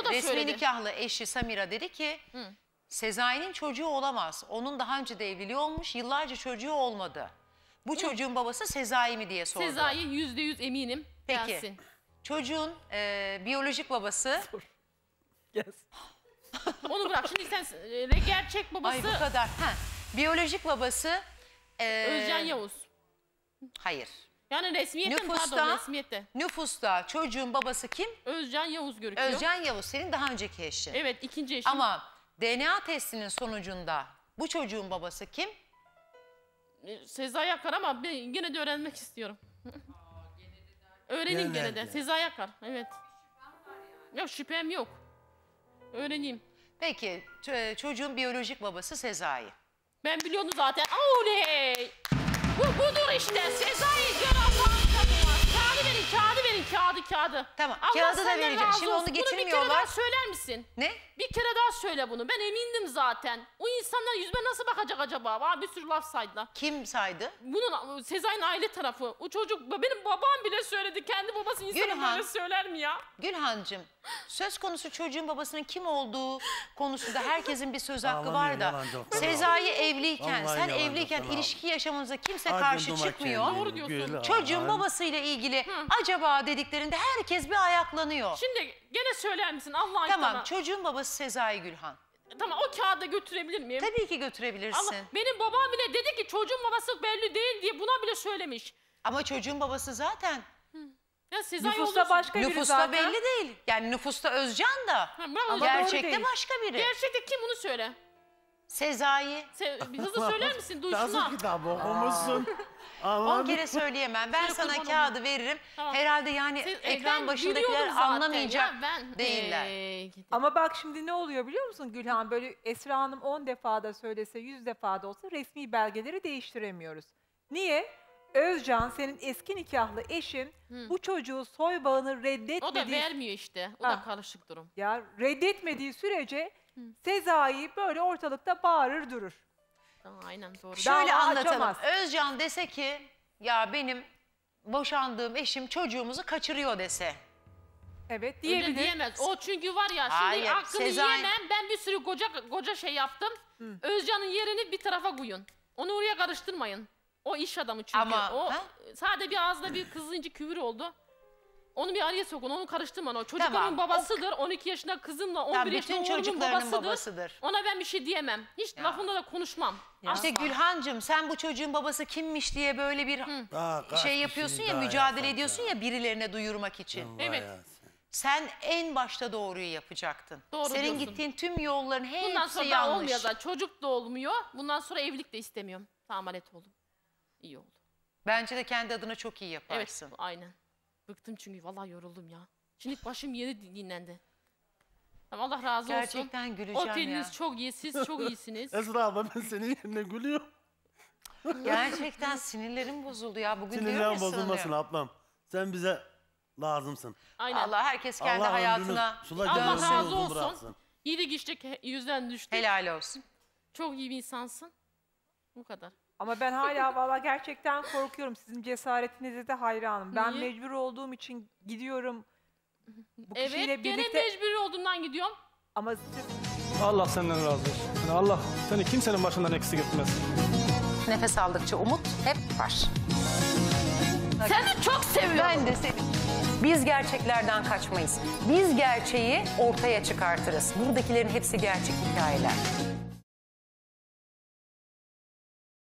Speaker 2: resmi söyledi. nikahlı eşi Samira dedi ki Hı. Sezai'nin çocuğu olamaz. Onun daha önce de evliliği olmuş, yıllarca çocuğu olmadı. Bu çocuğun babası Sezai mi diye sordu. Sezai yüzde yüz eminim. Peki. Gelsin. Çocuğun e, biyolojik babası. Sor.
Speaker 3: Gelsin. Onu bırak şimdi sen e, gerçek babası. Ay bu kadar. Ha.
Speaker 2: Biyolojik babası. E, Özcan Yavuz. Hayır.
Speaker 3: Yani resmiyette
Speaker 2: nüfusta, mi? Pardon resmiyette. Nüfusta çocuğun babası kim? Özcan Yavuz görüküyor. Özcan Yavuz senin daha önceki eşin. Evet ikinci eşin. Ama DNA testinin sonucunda bu çocuğun babası kim?
Speaker 3: E, Sezai yakar ama ben yine de öğrenmek istiyorum. Öğrenin gene de. Genelde. Sezai Akar. Evet. Yok şüphem yok.
Speaker 2: Öğreneyim. Peki çocuğun biyolojik babası Sezai. Ben biliyordum
Speaker 3: zaten. Oley! Bu budur işte. Sezai Gören Parkı kağıdı verin kağıdı kağıdı. Tamam Allah kağıdı da vereceğim. Şimdi onu getirmiyorlar. Bunu bir kere daha söyler misin? Ne? Bir kere daha söyle bunu. Ben emindim zaten. O insanlar yüzme nasıl bakacak acaba? Aa, bir sürü laf saydılar. Kim saydı? Bunun Sezai'nin aile tarafı. O çocuk benim babam bile söyledi. Kendi babası insanı Gülhan, böyle söyler mi ya? Gülhancığım söz konusu çocuğun
Speaker 2: babasının kim olduğu konusunda herkesin bir söz hakkı var da. Sezai evliyken Vallahi sen evliyken ilişki yaşamınıza kimse karşı çıkmıyor. Doğru diyorsun. Çocuğun babasıyla ilgili acaba dediklerinde herkes bir ayaklanıyor. Şimdi gene söyler misin Allah aşkına? Tamam çocuğun babası Sezai Gülhan. Tamam o kağıda götürebilir miyim? Tabii ki götürebilirsin. Allah,
Speaker 3: benim babam bile dedi ki çocuğun babası belli değil diye buna bile söylemiş.
Speaker 2: Ama çocuğun babası zaten.
Speaker 3: Ya Sezai nüfusta olursun. başka biri nüfusta zaten. belli
Speaker 2: değil. Yani nüfusta Özcan da. Ha, ama gerçekte başka biri. Gerçekte
Speaker 3: kim bunu söyle?
Speaker 2: Sezai. Se bir hızlı söyler misin? Duysunlar. Nasıl kitap okumuşsun?
Speaker 1: On kere
Speaker 2: söyleyemem. Ben sana kağıdı
Speaker 4: veririm.
Speaker 1: Tamam. Herhalde yani Siz, ekran e, başındakiler anlamayacak ya, ben, e, değiller.
Speaker 4: E, Ama bak şimdi ne oluyor biliyor musun Gülhan? Böyle Esra Hanım 10 defada söylese 100 defada olsa resmi belgeleri değiştiremiyoruz. Niye? Özcan senin eski nikahlı eşin Hı. bu çocuğu soy bağını reddetmediği... O da vermiyor işte. O ha. da karışık durum. Ya reddetmediği sürece Hı. Sezai böyle ortalıkta bağırır durur.
Speaker 3: Tamam, aynen doğru. Şöyle Dava anlatalım.
Speaker 7: Özcan dese
Speaker 4: ki ya benim boşandığım
Speaker 2: eşim çocuğumuzu kaçırıyor dese. Evet diyebilir. Öyle diyemez. O
Speaker 3: çünkü var ya şimdi Hayır, hakkını Sezai... yemem. Ben bir sürü koca, koca şey yaptım. Özcan'ın yerini bir tarafa koyun. Onu oraya karıştırmayın. O iş adamı çünkü. Ama, o ha? sadece bir ağızda bir kızıncı küvür oldu. Onu bir araya sokun, onu karıştırmayın. O çocukların Tamam, babasıdır, 12 yaşında kızımla, 11 Tamam, yaşında oğlumun babasıdır. babasıdır. Ona ben bir şey diyemem. Hiç lafında da konuşmam. İşte Gülhancığım sen bu çocuğun babası kimmiş diye böyle bir
Speaker 5: Daha şey yapıyorsun ya mücadele
Speaker 2: ediyorsun ya birilerine duyurmak için. Vay Evet. Sen en başta doğruyu yapacaktın.
Speaker 3: Doğru Senin diyorsun. gittiğin tüm yolların hepsi yanlış. Bundan sonra daha yanlış. olmuyor da çocuk da olmuyor. Bundan sonra evlilik de istemiyorum. tamam Tamalet oldum. İyi oldu. Bence de kendi adına çok iyi yaparsın. Evet, aynen. Bıktım çünkü vallahi yoruldum ya. Şimdi başım yeni dinlendi. Allah razı olsun. Gerçekten güleceğim
Speaker 2: Oteliniz ya. çok iyi, siz çok iyisiniz. Esra
Speaker 1: abla ben senin yerine gülüyorum.
Speaker 2: Gerçekten sinirlerim bozuldu ya. Bugün diyorum Sinirler bozulmasın
Speaker 1: ablam. Sen bize lazımsın.
Speaker 3: Aynen. Allah herkes
Speaker 2: kendi Allah hayatına Allah razı olsun.
Speaker 1: Bıraksın.
Speaker 4: Yedi geçtik yüzden düştü. Helal olsun. Çok iyi bir insansın. Bu kadar. Ama ben hala valla gerçekten korkuyorum. Sizin cesaretinize de hayranım. Ben Niye? mecbur olduğum için gidiyorum. Bu kişiyle Evet, gene birlikte
Speaker 3: mecburi olduğumdan gidiyorum.
Speaker 4: ama
Speaker 6: Allah senden razı olsun. Allah seni kimsenin başından eksik etmez.
Speaker 2: Nefes aldıkça umut hep var. Seni çok seviyorum. Ben de seni. Biz gerçeklerden kaçmayız. Biz gerçeği ortaya çıkartırız.
Speaker 5: Buradakilerin hepsi gerçek hikayeler.